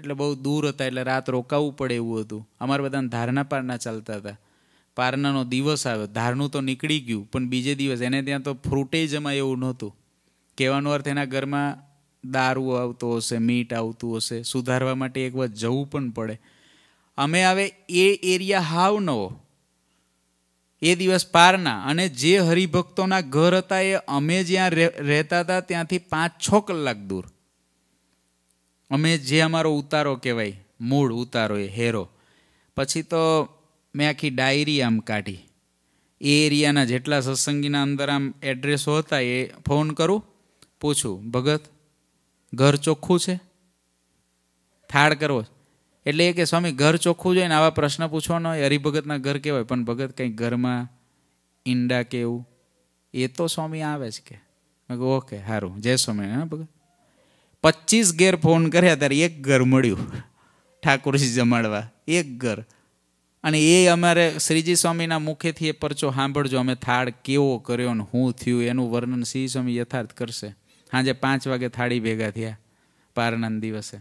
એટલે બહુ દૂર હતા એટલે રાત રોકાવું પડે એવું હતું અમારે બધાને ધારણા પારના ચાલતા હતા પારનાનો દિવસ આવ્યો ધારનું તો નીકળી ગયું પણ બીજે દિવસ એને ત્યાં તો ફ્રૂટે જમા એવું નહોતું કહેવાનો અર્થ એના ઘરમાં દારૂ આવતો હશે મીટ આવતું હશે સુધારવા માટે એક વાર જવું પણ પડે અમે હવે એ એરિયા હાવ નવો એ દિવસ પારના અને જે હરિભક્તોના ઘર હતા એ અમે જ્યાં રહેતા હતા ત્યાંથી પાંચ છ કલાક દૂર અમે જે અમારો ઉતારો કહેવાય મૂળ ઉતારો એ હેરો પછી તો મેં આખી ડાયરી આમ કાઢી એ એરિયાના જેટલા સત્સંગીના અંદર આમ એડ્રેસો હતા એ ફોન કરું પૂછું ભગત ઘર ચોખ્ખું છે થાળ કરવો એટલે એ કે સ્વામી ઘર ચોખ્ખું જોઈએ ને આવા પ્રશ્ન પૂછવાનો હોય હરિભગતના ઘર કહેવાય પણ ભગત કંઈ ઘરમાં ઈંડા કેવું એ તો સ્વામી આવે છે કે ઓકે સારું જય સ્વામી હા ભગત પચીસ ઘેર ફોન કર્યા ત્યારે એક ઘર મળ્યું ઠાકોરજી જમાડવા એક ઘર અને એ અમારે શ્રીજી સ્વામીના મુખેથી એ પરચો સાંભળજો અમે થાળ કેવો કર્યો ને શું થયું એનું વર્ણન શ્રી સ્વામી યથાર્થ કરશે સાંજે પાંચ વાગે થાળી ભેગા થયા પારણંદ દિવસે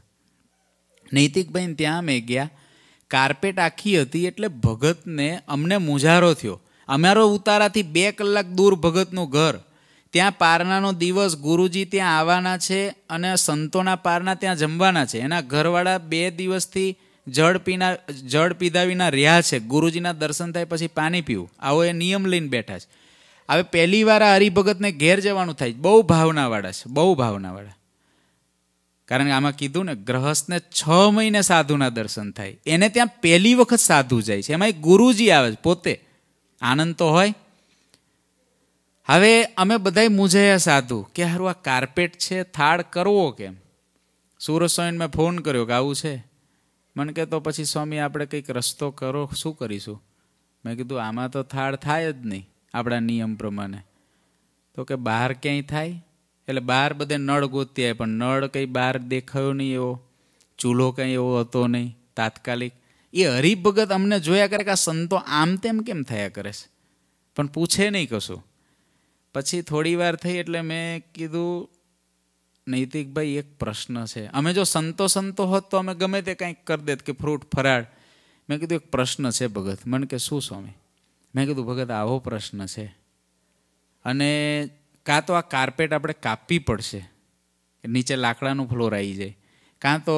નૈતિકભાઈ ત્યાં મેં ગયા કાર્પેટ આખી હતી એટલે ભગતને અમને મુંઝારો થયો અમારો ઉતારાથી બે કલાક દૂર ભગતનું ઘર ત્યાં પારણાનો દિવસ ગુરુજી ત્યાં આવવાના છે અને સંતોના પારના ત્યાં જમવાના છે એના ઘરવાળા બે દિવસથી જળ પીના જળ પીધા વિના રહ્યા છે ગુરુજીના દર્શન થાય પછી પાણી પીવું આવો એ નિયમ લઈને બેઠા છે હવે પહેલી વાર આ હરિભગતને ઘેર જવાનું થાય બહુ ભાવનાવાળા છે બહુ ભાવનાવાળા કારણ કે આમાં કીધું ને ગ્રહસ્થને છ મહિને સાધુના દર્શન થાય એને ત્યાં પહેલી વખત સાધુ જાય છે એમાં એક ગુરુજી આવે છે પોતે આનંદ તો હોય હવે અમે બધાય મૂંઝાયા સાધુ કે હારું આ કાર્પેટ છે થાળ કરવો કેમ સુરત સુરસોઈન મેં ફોન કર્યો કે આવું છે મને કે તો પછી સ્વામી આપણે કંઈક રસ્તો કરો શું કરીશું મેં કીધું આમાં તો થાળ થાય જ નહીં આપણા નિયમ પ્રમાણે તો કે બહાર ક્યાંય થાય એટલે બહાર બધે નળ ગોતી પણ નળ કંઈ બહાર દેખાયો નહીં એવો ચૂલો કંઈ એવો હતો નહીં તાત્કાલિક એ હરિભગત અમને જોયા કરે કે આ સંતો આમ તેમ કેમ થયા કરે છે પણ પૂછે નહીં કશું પછી થોડી વાર થઈ એટલે મેં કીધું નૈતિકભાઈ એક પ્રશ્ન છે અમે જો સંતો સંતો હોત તો અમે ગમે તે કંઈક કરી દેત કે ફ્રૂટ ફરાળ મેં કીધું એક પ્રશ્ન છે ભગત મને કે શું સ્વામી મેં કીધું ભગત આવો પ્રશ્ન છે અને કાં તો આ કાર્પેટ આપણે કાપવી પડશે નીચે લાકડાનું ફ્લોર આવી જાય કાં તો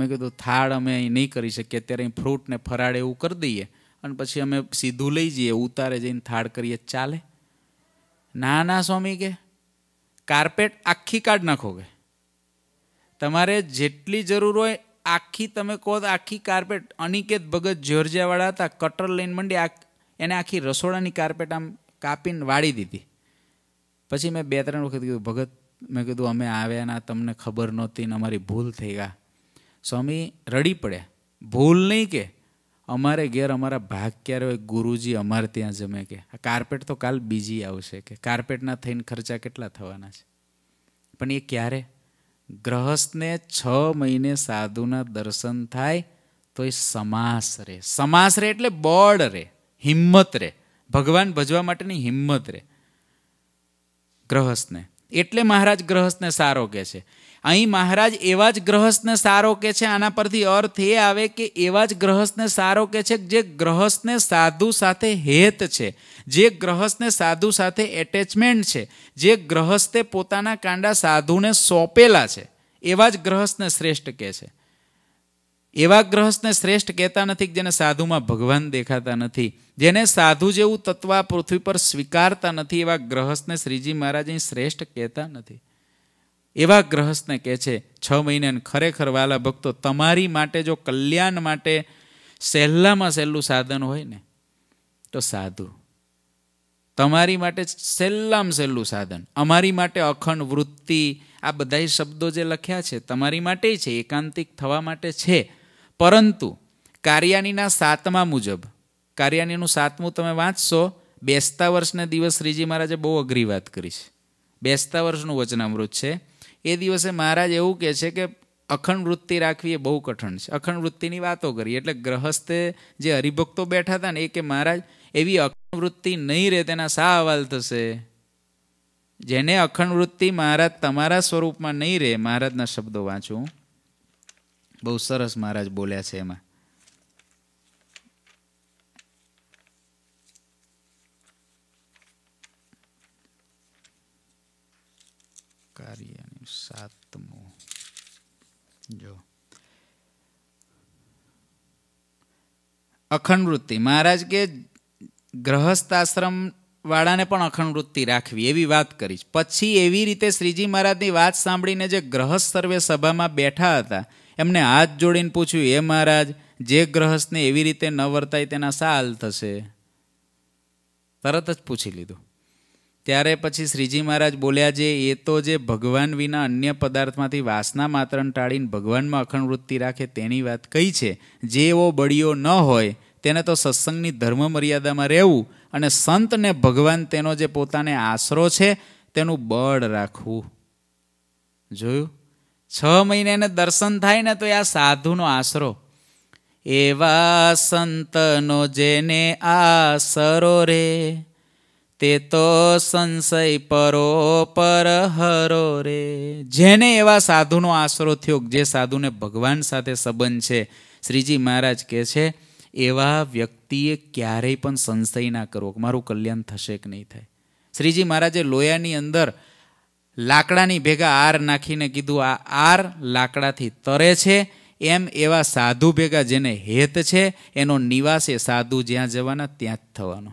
મેં કીધું થાળ અમે અહીં નહીં કરી શકીએ અત્યારે અહીં ફ્રૂટને ફરાળે એવું કરી દઈએ અને પછી અમે સીધું લઈ જઈએ ઉતારે જઈને થાળ કરીએ ચાલે ના ના સ્વામી કે કાર્પેટ આખી કાઢ નાખો કે તમારે જેટલી જરૂર હોય આખી તમે કહો આખી કાર્પેટ અનિકેત ભગત જ્યોર્જિયાવાળા હતા કટર લઈને મંડી એને આખી રસોડાની કાર્પેટ આમ કાપીને વાળી દીધી પછી મેં બે ત્રણ વખત કીધું ભગત મેં કીધું અમે આવ્યા ના તમને ખબર નહોતી ને અમારી ભૂલ થઈ ગયા સ્વામી રડી પડ્યા ભૂલ નહીં કે અમારે ઘેર અમારા ભાગ ક્યારે હોય ગુરુજી અમારે ત્યાં જમે કે આ કાર્પેટ તો કાલ બીજી આવશે કે કાર્પેટના થઈને ખર્ચા કેટલા થવાના છે પણ એ ક્યારે ગ્રહસ્થને છ મહિને સાધુના દર્શન થાય તો એ સમાસ રહે સમાસ રહે એટલે બોર્ડ રહે હિંમત રહે ભગવાન ભજવા માટેની હિંમત રહે ગ્રહસ્થને એટલે મહારાજ ગ્રહસ્થને સારો કહે છે અહીં મહારાજ એવા જ ગ્રહસ્થને સારો કહે છે આના પરથી અર્થ એ આવે કે એવા જ ગ્રહસ્થને સારો કહે છે જે ગ્રહસ્થને સાધુ સાથે હેત છે જે ગ્રહસ્થને સાધુ સાથે એટેચમેન્ટ છે જે ગ્રહસ્થે પોતાના કાંડા સાધુને સોંપેલા છે એવા જ ગ્રહસ્થને શ્રેષ્ઠ કહે છે એવા ગ્રહસ્થને શ્રેષ્ઠ કહેતા નથી જેને સાધુમાં ભગવાન દેખાતા નથી જેને સાધુ જેવું તત્વ પૃથ્વી પર સ્વીકારતા નથી એવા ગ્રહસ્થને શ્રીજી મહારાજ શ્રેષ્ઠ કહેતા નથી એવા ગ્રહસ્થને કહે છે છ મહિને ખરેખર વાલા ભક્તો તમારી માટે જો કલ્યાણ માટે સહેલામાં સહેલું સાધન હોય ને તો સાધુ તમારી માટે સહેલામાં સહેલું સાધન અમારી માટે અખંડ વૃત્તિ આ બધા શબ્દો જે લખ્યા છે તમારી માટે છે એકાંતિક થવા માટે છે પરંતુ કાર્યાનીના સાતમા મુજબ કાર્યાનીનું સાતમું તમે વાંચશો બેસતા વર્ષના દિવસ શ્રીજી મહારાજે બહુ અઘરી વાત કરી છે બેસતા વર્ષનું વચનામૃત છે એ દિવસે મહારાજ એવું કહે છે કે અખંડ વૃત્તિ રાખવી એ બહુ કઠણ છે અખંડ વૃત્તિની વાતો કરી એટલે ગ્રહસ્થે જે હરિભક્તો બેઠા હતા ને એ કે મહારાજ એવી અખંડ વૃત્તિ નહીં રહે તેના શા અવાલ થશે જેને અખંડ વૃત્તિ મહારાજ તમારા સ્વરૂપમાં નહીં રહે મહારાજના શબ્દો વાંચું બહુ સરસ મહારાજ બોલ્યા છે એમાં અખંડ વૃત્તિ મહારાજ કે ગ્રહસ્થ ગ્રહસ્થાશ્રમ વાળાને પણ અખંડ વૃત્તિ રાખવી એવી વાત કરી પછી એવી રીતે શ્રીજી મહારાજની વાત સાંભળીને જે ગ્રહસ્થ સર્વે સભામાં બેઠા હતા એમને હાથ જોડીને પૂછ્યું એ મહારાજ જે ગ્રહસ્થને એવી રીતે ન વર્તાય તેના સાલ થશે તરત જ પૂછી લીધું ત્યારે પછી શ્રીજી મહારાજ બોલ્યા જે એ તો જે ભગવાન વિના અન્ય પદાર્થમાંથી વાસના માત્ર ટાળીને ભગવાનમાં અખંડ વૃત્તિ રાખે તેની વાત કઈ છે જે એવો બળીઓ ન હોય તેને તો સત્સંગની ધર્મ મર્યાદામાં રહેવું અને સંતને ભગવાન તેનો જે પોતાને આશરો છે તેનું બળ રાખવું જોયું છ મહિને એને દર્શન થાય ને તો એ આ સાધુનો આશરો એવા સંતનો જેને આસરો રે તે તો સંશય પરો પર હરો રે જેને એવા સાધુનો આશરો થયો જે સાધુને ભગવાન સાથે સંબંધ છે શ્રીજી મહારાજ કહે છે એવા વ્યક્તિએ ક્યારેય પણ સંશય ના કરવો મારું કલ્યાણ થશે કે નહીં થાય શ્રીજી મહારાજે લોયાની અંદર લાકડાની ભેગા આર નાખીને કીધું આ આર લાકડાથી તરે છે એમ એવા સાધુ ભેગા જેને હેત છે એનો નિવાસ એ સાધુ જ્યાં જવાના ત્યાં જ થવાનો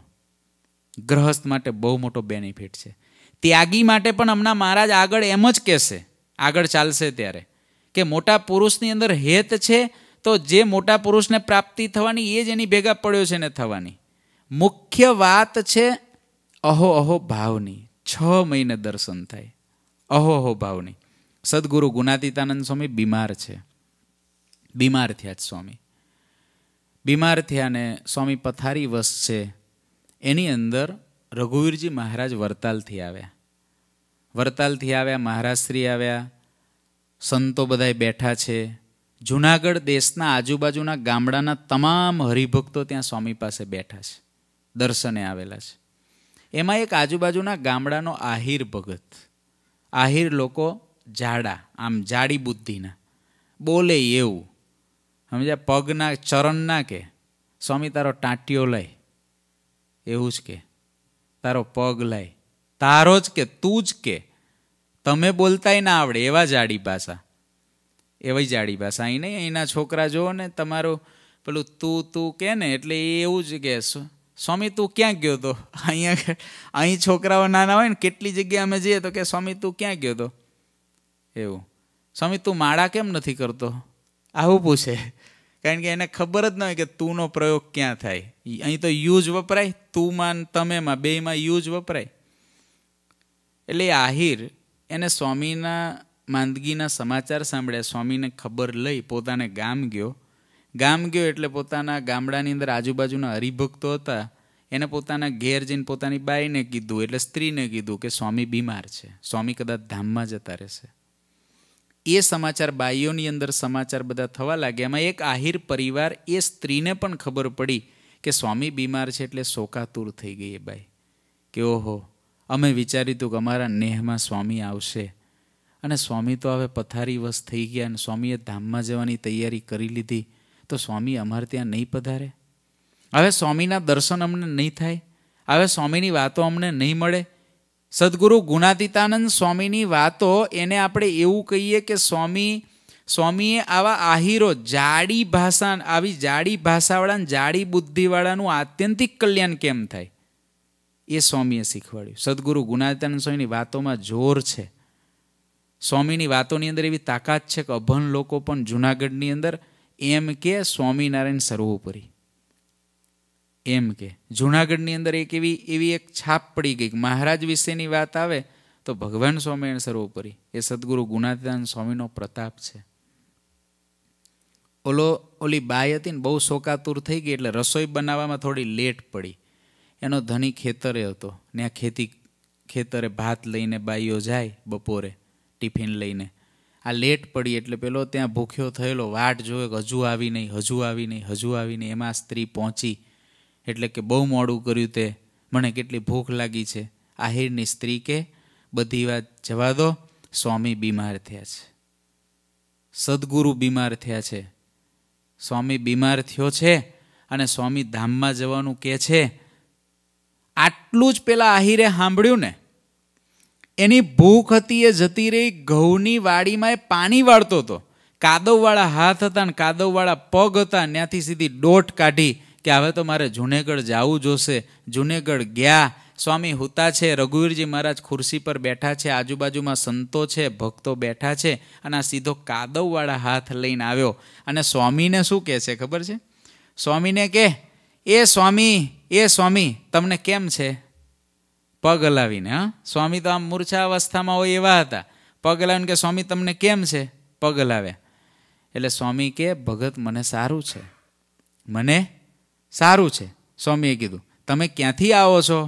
ગ્રહસ્થ માટે બહુ મોટો બેનિફિટ છે ત્યાગી માટે પણ હમણાં મહારાજ આગળ એમ જ કહેશે આગળ ચાલશે ત્યારે કે મોટા પુરુષની અંદર હેત છે તો જે મોટા પુરુષને પ્રાપ્તિ થવાની એ જ એની ભેગા પડ્યો છે ને થવાની મુખ્ય વાત છે અહો અહો ભાવની છ મહિને દર્શન થાય અહોહો ભાવની સદગુરુ ગુણાતીતાનંદ સ્વામી બીમાર છે બીમાર થયા જ સ્વામી બીમાર થયા ને સ્વામી પથારી વસ છે એની અંદર રઘુવીરજી મહારાજ વરતાલથી આવ્યા વરતાલથી આવ્યા મહારાજશ્રી આવ્યા સંતો બધાય બેઠા છે જુનાગઢ દેશના આજુબાજુના ગામડાના તમામ હરિભક્તો ત્યાં સ્વામી પાસે બેઠા છે દર્શને આવેલા છે એમાં એક આજુબાજુના ગામડાનો આહિર ભગત આહિર લોકો જાડા આમ જાડી બુદ્ધિના બોલે એવું સમજ્યા પગના ચરણના કે સ્વામી તારો ટાંટિયો લઈ એવું જ કે તારો પગ લઈ તારો જ કે તું જ કે તમે બોલતાય ના આવડે એવા જાડી ભાષા એવી જાડી ભાષા અહીં નહીં અહીંના છોકરા જુઓ ને તમારું પેલું તું તું કે ને એટલે એવું જ કહેશો સ્વામી તું ક્યાં ગયો હતો અહીંયા અહીં છોકરાઓ નાના હોય ને કેટલી જગ્યા અમે જઈએ તો કે સ્વામી તું ક્યાં ગયો હતો એવું સ્વામી તું માળા કેમ નથી કરતો આવું પૂછે કારણ કે એને ખબર જ ન હોય કે તુંનો પ્રયોગ ક્યાં થાય અહીં તો યુઝ વપરાય તું માં તમેમાં બેમાં યુઝ વપરાય એટલે આહિર એને સ્વામીના માંદગીના સમાચાર સાંભળ્યા સ્વામીને ખબર લઈ પોતાને ગામ ગયો ગામ ગયો એટલે પોતાના ગામડાની અંદર આજુબાજુના હરિભક્તો હતા એને પોતાના ઘેર જઈને પોતાની બાઈને કીધું એટલે સ્ત્રીને કીધું કે સ્વામી બીમાર છે સ્વામી કદાચ ધામમાં જતા રહેશે એ સમાચાર બાઈઓની અંદર સમાચાર બધા થવા લાગ્યા એમાં એક આહિર પરિવાર એ સ્ત્રીને પણ ખબર પડી કે સ્વામી બીમાર છે એટલે શોકાતુર થઈ ગઈ એ બાઈ કે ઓહો અમે વિચાર્યું હતું કે અમારા નેહમાં સ્વામી આવશે અને સ્વામી તો હવે પથારીવશ થઈ ગયા અને સ્વામીએ ધામમાં જવાની તૈયારી કરી લીધી તો સ્વામી અમારે ત્યાં નહીં પધારે હવે સ્વામીના દર્શન અમને નહીં થાય હવે સ્વામીની વાતો અમને નહીં મળે સદગુરુ ગુણાતીતાનંદ સ્વામીની વાતો એને આપણે એવું કહીએ કે સ્વામી સ્વામીએ આવા આહીરો જાડી ભાષા આવી જાડી ભાષાવાળાને જાડી બુદ્ધિવાળાનું આત્યંતિક કલ્યાણ કેમ થાય એ સ્વામીએ શીખવાડ્યું સદગુરુ ગુણાતીતાનંદ સ્વામીની વાતોમાં જોર છે સ્વામીની વાતોની અંદર એવી તાકાત છે કે અભન લોકો પણ જુનાગઢની અંદર એમ કે સ્વામિનારાયણ સર્વોપરી એમ કે જૂનાગઢની અંદર એક એવી એવી એક છાપ પડી ગઈ મહારાજ વિશેની વાત આવે તો ભગવાન સ્વામિનારાયણ સર્વોપરી એ સદગુરુ ગુણાતીતાન સ્વામીનો પ્રતાપ છે ઓલો ઓલી બાઈ હતી ને બહુ શોકાતુર થઈ ગઈ એટલે રસોઈ બનાવવામાં થોડી લેટ પડી એનો ધણી ખેતરે હતો ને આ ખેતી ખેતરે ભાત લઈને બાઈઓ જાય બપોરે ટિફિન લઈને આ લેટ પડી એટલે પેલો ત્યાં ભૂખ્યો થયેલો વાટ જોયો કે હજુ આવી નહીં હજુ આવી નહીં હજુ આવી નહીં એમાં સ્ત્રી પહોંચી એટલે કે બહુ મોડું કર્યું તે મને કેટલી ભૂખ લાગી છે આહિરની સ્ત્રી કે બધી વાત જવા દો સ્વામી બીમાર થયા છે સદગુરુ બીમાર થયા છે સ્વામી બીમાર થયો છે અને સ્વામી ધામમાં જવાનું કહે છે આટલું જ પેલા આહિરે સાંભળ્યું ને એની ભૂખ હતી એ જતી રહી ઘઉંની વાડીમાં એ પાણી વાળતો હતો કાદવવાળા હાથ હતા ને કાદવવાળા પગ હતા ત્યાંથી સીધી ડોટ કાઢી કે હવે તો મારે જુનેગઢ જવું જોશે જુનેગઢ ગયા સ્વામી હુતા છે રઘુવીરજી મહારાજ ખુરશી પર બેઠા છે આજુબાજુમાં સંતો છે ભક્તો બેઠા છે અને આ સીધો કાદવવાળા હાથ લઈને આવ્યો અને સ્વામીને શું કહે છે ખબર છે સ્વામીને કે એ સ્વામી એ સ્વામી તમને કેમ છે પગ હલાવીને હા સ્વામી તો આમ મૂર્છા અવસ્થામાં હોય એવા હતા પગ હલાવીને કે સ્વામી તમને કેમ છે પગ હલાવ્યા એટલે સ્વામી કે ભગત મને સારું છે મને સારું છે સ્વામીએ કીધું તમે ક્યાંથી આવો છો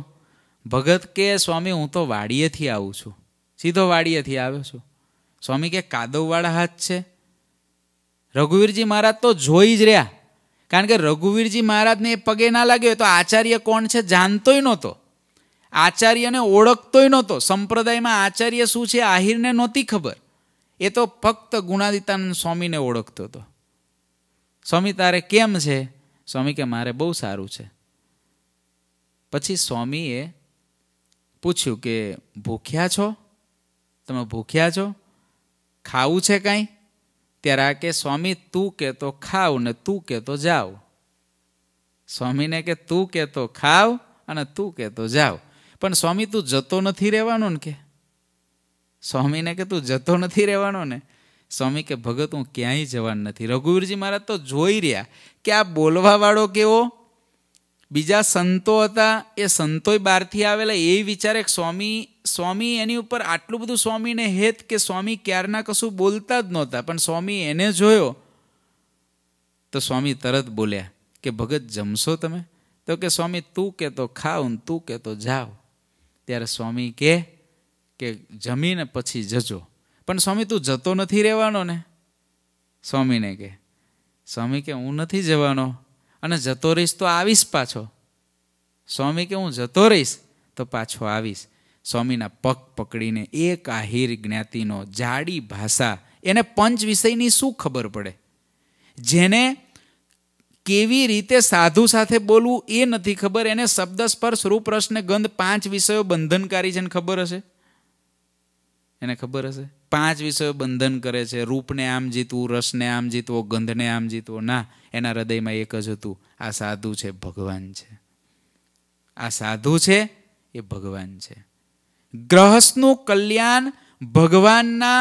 ભગત કે સ્વામી હું તો વાડીએથી આવું છું સીધો વાડીએથી આવ્યો છું સ્વામી કે કાદવવાળા હાથ છે રઘુવીરજી મહારાજ તો જોઈ જ રહ્યા કારણ કે રઘુવીરજી મહારાજને એ પગે ના લાગ્યો તો આચાર્ય કોણ છે જાણતોય નહોતો આચાર્યને ઓળખતોય નહોતો સંપ્રદાયમાં આચાર્ય શું છે આહિરને નહોતી ખબર એ તો ફક્ત ગુણાદિતાનંદ સ્વામીને ઓળખતો હતો સ્વામી તારે કેમ છે સ્વામી કે મારે બહુ સારું છે પછી સ્વામીએ પૂછ્યું કે ભૂખ્યા છો તમે ભૂખ્યા છો ખાવું છે કાંઈ ત્યારે આ કે સ્વામી તું કહેતો ખાવ ને તું કહેતો જાવ સ્વામીને કે તું કહેતો ખાવ અને તું કહેતો જાવ પણ સ્વામી તું જતો નથી રહેવાનો ને કે સ્વામીને કે તું જતો નથી રહેવાનો ને સ્વામી કે ભગત હું ક્યાંય જવાનું નથી રઘુવીરજી મહારાજ તો જોઈ રહ્યા કે આ બોલવાવાળો કેવો બીજા સંતો હતા એ સંતોય બહારથી આવેલા એ વિચારે સ્વામી સ્વામી એની ઉપર આટલું બધું સ્વામીને હેત કે સ્વામી ક્યારના કશું બોલતા જ નહોતા પણ સ્વામી એને જોયો તો સ્વામી તરત બોલ્યા કે ભગત જમશો તમે તો કે સ્વામી તું કહેતો ખાવ તું કહેતો જાવ ત્યારે સ્વામી કે કે જમીને પછી જજો પણ સ્વામી તું જતો નથી રહેવાનો ને સ્વામીને કે સ્વામી કે હું નથી જવાનો અને જતો રહીશ તો આવીશ પાછો સ્વામી કે હું જતો રહીશ તો પાછો આવીશ સ્વામીના પગ પકડીને એક આહિર જ્ઞાતિનો જાડી ભાષા એને પંચ વિષયની શું ખબર પડે જેને કેવી રીતે સાધુ સાથે બોલવું એ નથી ખબર એને શબ્દ સ્પર્શ રૂપ રસને ગંધ પાંચ વિષયો બંધનકારી છે એને ખબર હશે એને ખબર હશે પાંચ વિષયો બંધન કરે છે રૂપને આમ જીતવું રસને આમ જીતવો ગંધને આમ જીતવો ના એના હૃદયમાં એક જ હતું આ સાધુ છે ભગવાન છે આ સાધુ છે એ ભગવાન છે ગ્રહસ્થનું કલ્યાણ ભગવાનના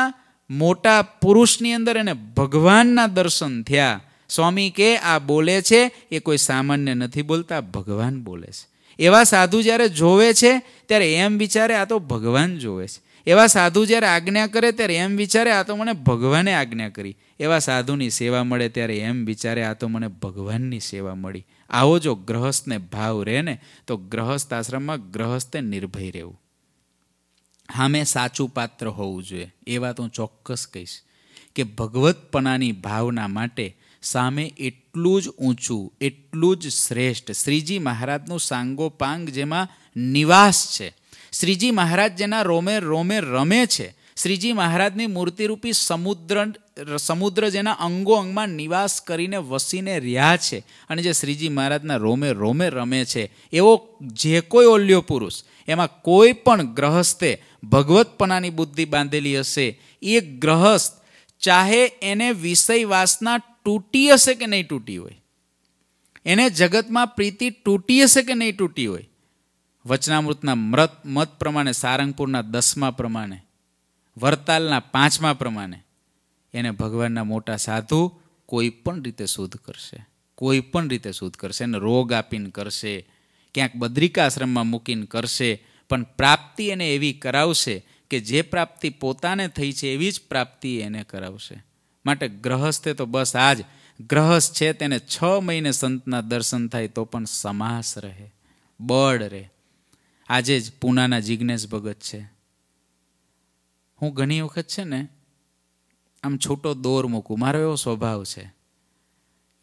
મોટા પુરુષની અંદર એને ભગવાનના દર્શન થયા સ્વામી કે આ બોલે છે એ કોઈ સામાન્ય નથી બોલતા ભગવાન બોલે છે એવા સાધુ જ્યારે જોવે છે ત્યારે એમ વિચારે આ તો ભગવાન જોવે છે એવા સાધુ જ્યારે આજ્ઞા કરે ત્યારે એમ વિચારે આ તો મને ભગવાને આજ્ઞા કરી એવા સાધુની સેવા મળે ત્યારે એમ વિચારે આ તો મને ભગવાનની સેવા મળી આવો જો ગ્રહસ્થને ભાવ રહે ને તો ગ્રહસ્થ આશ્રમમાં ગ્રહસ્થે નિર્ભય રહેવું હામે સાચું પાત્ર હોવું જોઈએ એ વાત હું ચોક્કસ કહીશ કે ભગવતપણાની ભાવના માટે સામે એટલું જ ઊંચું એટલું જ શ્રેષ્ઠ શ્રીજી મહારાજનું સાંગોપાંગ જેમાં નિવાસ છે શ્રીજી મહારાજ જેના રોમે રોમે રમે છે શ્રીજી મહારાજની મૂર્તિરૂપી સમુદ્ર સમુદ્ર જેના અંગો અંગમાં નિવાસ કરીને વસીને રહ્યા છે અને જે શ્રીજી મહારાજના રોમે રોમે રમે છે એવો જે કોઈ ઓલ્યો પુરુષ એમાં કોઈ પણ ગ્રહસ્થે ભગવતપણાની બુદ્ધિ બાંધેલી હશે એ ગ્રહસ્થ ચાહે એને વિષય વાસના તૂટી હશે કે નહીં તૂટી હોય એને જગતમાં પ્રીતિ તૂટી હશે કે નહીં તૂટી હોય વચનામૃતના મૃત મત પ્રમાણે સારંગપુરના દસમા પ્રમાણે વરતાલના પાંચમા પ્રમાણે એને ભગવાનના મોટા સાધુ કોઈ પણ રીતે શોધ કરશે કોઈ પણ રીતે શોધ કરશે એને રોગ આપીને કરશે ક્યાંક બદ્રિકાશ્રમમાં મૂકીને કરશે પણ પ્રાપ્તિ એને એવી કરાવશે કે જે પ્રાપ્તિ પોતાને થઈ છે એવી જ પ્રાપ્તિ એને કરાવશે માટે ગ્રહસ્થે તો બસ આજ ગ્રહસ્થ છે તેને છ મહિને સંતના દર્શન થાય તો પણ સમાસ રહે બળ રહે આજે જ પૂનાના જિજ્ઞેશ ભગત છે હું ઘણી વખત છે ને આમ છૂટો દોર મૂકું મારો એવો સ્વભાવ છે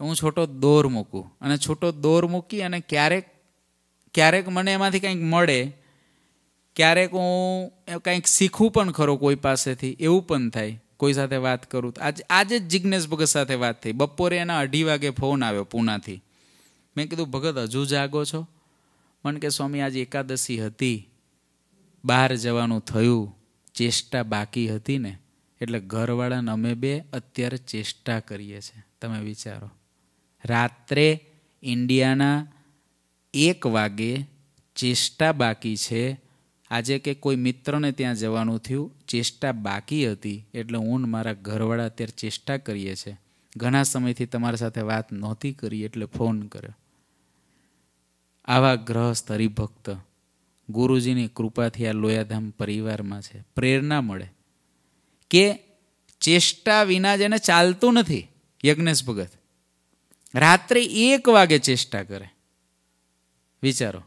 હું છોટો દોર મૂકું અને છૂટો દોર મૂકી અને ક્યારેક ક્યારેક મને એમાંથી કંઈક મળે ક્યારેક હું કંઈક શીખું પણ ખરો કોઈ પાસેથી એવું પણ થાય કોઈ સાથે વાત કરું આજે આજે જ જિજ્ઞેશ ભગત સાથે વાત થઈ બપોરે એના અઢી વાગે ફોન આવ્યો પૂનાથી મેં કીધું ભગત હજુ જાગો છો મને કે સ્વામી આજે એકાદશી હતી બહાર જવાનું થયું ચેષ્ટા બાકી હતી ને એટલે ઘરવાળાને અમે બે અત્યારે ચેષ્ટા કરીએ છીએ તમે વિચારો રાત્રે ઇન્ડિયાના એક વાગે ચેષ્ટા બાકી છે આજે કે કોઈ મિત્રને ત્યાં જવાનું થયું ચેષ્ટા બાકી હતી એટલે હું મારા ઘરવાળા અત્યારે ચેષ્ટા કરીએ છીએ ઘણા સમયથી તમારા સાથે વાત નહોતી કરી એટલે ફોન કર્યો આવા ગ્રહસ્થ હરિભક્ત ગુરુજીની કૃપાથી આ લોયાધામ પરિવારમાં છે પ્રેરણા મળે કે ચેષ્ટા વિના જેને ચાલતું નથી યજ્ઞેશ ભગત રાત્રે એક વાગે ચેષ્ટા કરે વિચારો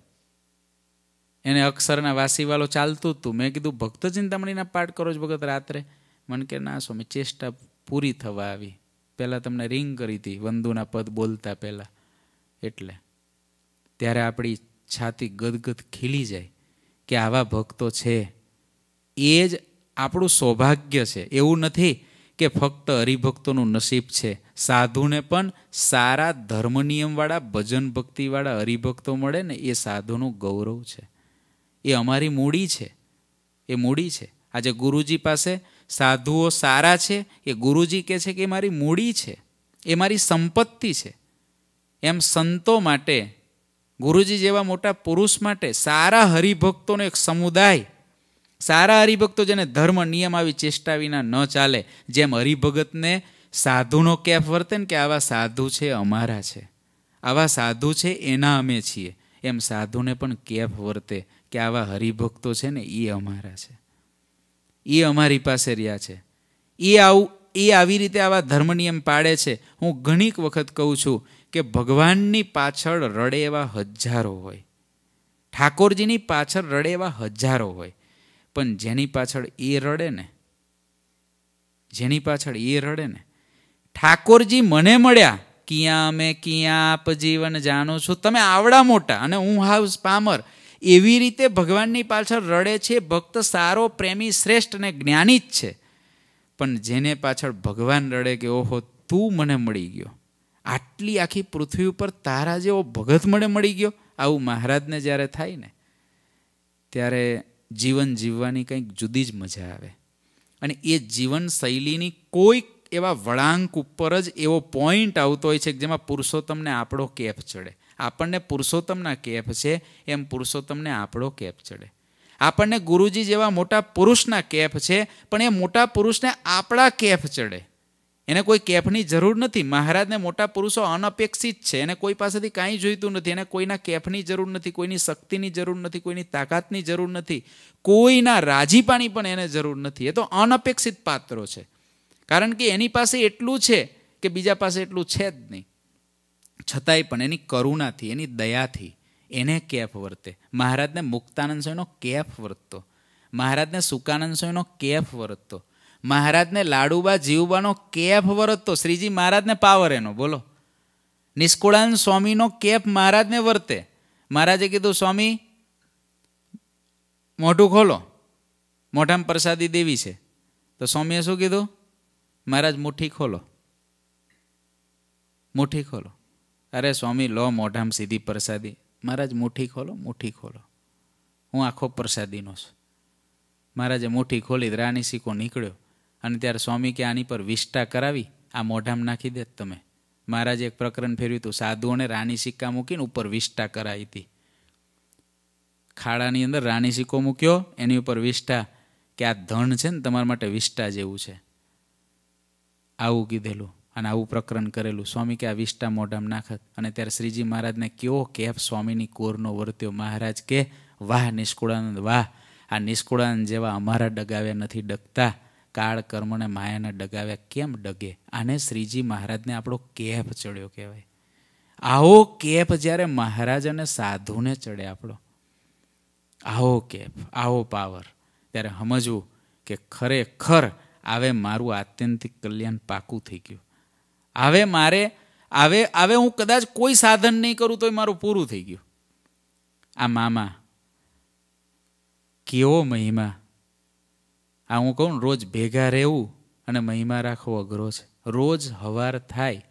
એને અક્ષરના વાસીવાલો ચાલતું હતું મેં કીધું ભક્ત ચિંતામણીના પાઠ કરો જ ભગત રાત્રે મને કે ના સ્વામી ચેષ્ટા પૂરી થવા આવી પહેલાં તમને રિંગ કરી હતી વંદુના પદ બોલતા પહેલાં એટલે ત્યારે આપણી છાતી ગદગદ ખીલી જાય કે આવા ભક્તો છે એ જ આપણું સૌભાગ્ય છે એવું નથી કે ફક્ત હરિભક્તોનું નસીબ છે સાધુને પણ સારા ધર્મ નિયમવાળા ભજન ભક્તિવાળા હરિભક્તો મળે ને એ સાધુનું ગૌરવ છે એ અમારી મૂડી છે એ મૂડી છે આજે ગુરુજી પાસે સાધુઓ સારા છે એ ગુરુજી કહે છે કે એ મારી મૂડી છે એ મારી સંપત્તિ છે એમ સંતો માટે ગુરુજી જેવા મોટા પુરુષ માટે સારા હરિભક્તોનો એક સમુદાય સારા હરિભક્તો જેને ધર્મ નિયમ આવી ચેષ્ટા વિના ન ચાલે જેમ હરિભગતને સાધુનો કેફ વર્તે ને કે આવા સાધુ છે અમારા છે આવા સાધુ છે એના અમે છીએ એમ સાધુને પણ કેફ વર્તે કે આવા હરિભક્તો છે ને એ અમારા છે એ અમારી પાસે રહ્યા છે એ આવું એ આવી રીતે આવા ધર્મ નિયમ પાડે છે હું ઘણીક વખત કહું છું કે ભગવાનની પાછળ રડે એવા હજારો હોય ઠાકોરજીની પાછળ રડે એવા હજારો હોય પણ જેની પાછળ એ રડે ને જેની પાછળ એ રડે ને ઠાકોરજી મને મળ્યા ક્યાં અમે ક્યાં આપ જીવન જાણું છો તમે આવડા મોટા અને હું હાઉસ પામર એવી રીતે ભગવાનની પાછળ રડે છે ભક્ત સારો પ્રેમી શ્રેષ્ઠ અને જ્ઞાની જ છે પણ જેને પાછળ ભગવાન રડે કે ઓહો તું મને મળી ગયો આટલી આખી પૃથ્વી ઉપર તારા જેવો ભગત મને મળી ગયો આવું મહારાજને જ્યારે થાય ને ત્યારે જીવન જીવવાની કંઈક જુદી જ મજા આવે અને એ જીવન શૈલીની કોઈક એવા વળાંક ઉપર જ એવો પોઈન્ટ આવતો હોય છે કે જેમાં પુરુષોત્તમને આપણો કેફ ચડે આપણને પુરુષોત્તમના કેપ છે એમ પુરુષોત્તમને આપણો કેપ ચડે આપણને ગુરુજી જેવા મોટા પુરુષના કેપ છે પણ એ મોટા પુરુષને આપણા કેપ ચડે એને કોઈ કેફની જરૂર નથી મહારાજને મોટા પુરુષો અનપેક્ષિત છે એને કોઈ પાસેથી કાંઈ જોઈતું નથી એને કોઈના કેફની જરૂર નથી કોઈની શક્તિની જરૂર નથી કોઈની તાકાતની જરૂર નથી કોઈના રાજીપાણી પણ એને જરૂર નથી એ તો અનપેક્ષિત પાત્રો છે કારણ કે એની પાસે એટલું છે કે બીજા પાસે એટલું છે જ નહીં છતાંય પણ એની કરુણાથી એની દયાથી એને કેફ વર્તે મહારાજને મુક્તાનંદ સ્વામીનો કેફ વર્તતો મહારાજને સુકાનંદ સ્વામીનો કેફ વર્તતો મહારાજને લાડુબા જીવબાનો કેફ વર્તતો શ્રીજી મહારાજને પાવર એનો બોલો નિષ્કુળાનંદ સ્વામીનો કેફ મહારાજને વર્તે મહારાજે કીધું સ્વામી મોઢું ખોલો મોઢામાં પ્રસાદી દેવી છે તો સ્વામીએ શું કીધું મહારાજ મુઠ્ઠી ખોલો મુઠ્ઠી ખોલો અરે સ્વામી લો મોઢામ સીધી પ્રસાદી મહારાજ મુઠ્ઠી ખોલો મુઠ્ઠી ખોલો હું આખો પ્રસાદીનો છું મહારાજે મુઠ્ઠી ખોલી રાણી સિક્કો નીકળ્યો અને ત્યારે સ્વામી કે આની પર વિષ્ટા કરાવી આ મોઢામ નાખી દે તમે મહારાજે એક પ્રકરણ ફેર્યું હતું સાધુઓને રાણી સિક્કા મૂકીને ઉપર વિષ્ટા કરાવી હતી ખાડાની અંદર રાણી સિક્કો મૂક્યો એની ઉપર વિષ્ટા કે આ ધન છે ને તમારા માટે વિષ્ટા જેવું છે આવું કીધેલું અને આવું પ્રકરણ કરેલું સ્વામી કે આ વિષ્ટા મોઢામ નાખત અને ત્યારે શ્રીજી મહારાજને કેવો કેફ સ્વામીની કોરનો વર્ત્યો મહારાજ કે વાહ નિષ્કુળાનંદ વાહ આ નિષ્કુળાનંદ જેવા અમારા ડગાવ્યા નથી ડગતા કાળ કર્મને માયાને ડગાવ્યા કેમ ડગે આને શ્રીજી મહારાજને આપણો કેફ ચડ્યો કહેવાય આવો કેફ જ્યારે મહારાજ અને સાધુને ચડે આપણો આવો કેફ આવો પાવર ત્યારે સમજવું કે ખરેખર આવે મારું આત્યંતિક કલ્યાણ પાકું થઈ ગયું હવે મારે હવે હવે હું કદાચ કોઈ સાધન નહીં કરું તોય મારું પૂરું થઈ ગયું આ મામા કેવો મહિમા આ હું કહું રોજ ભેગા રહેવું અને મહિમા રાખવો અઘરો છે રોજ હવાર થાય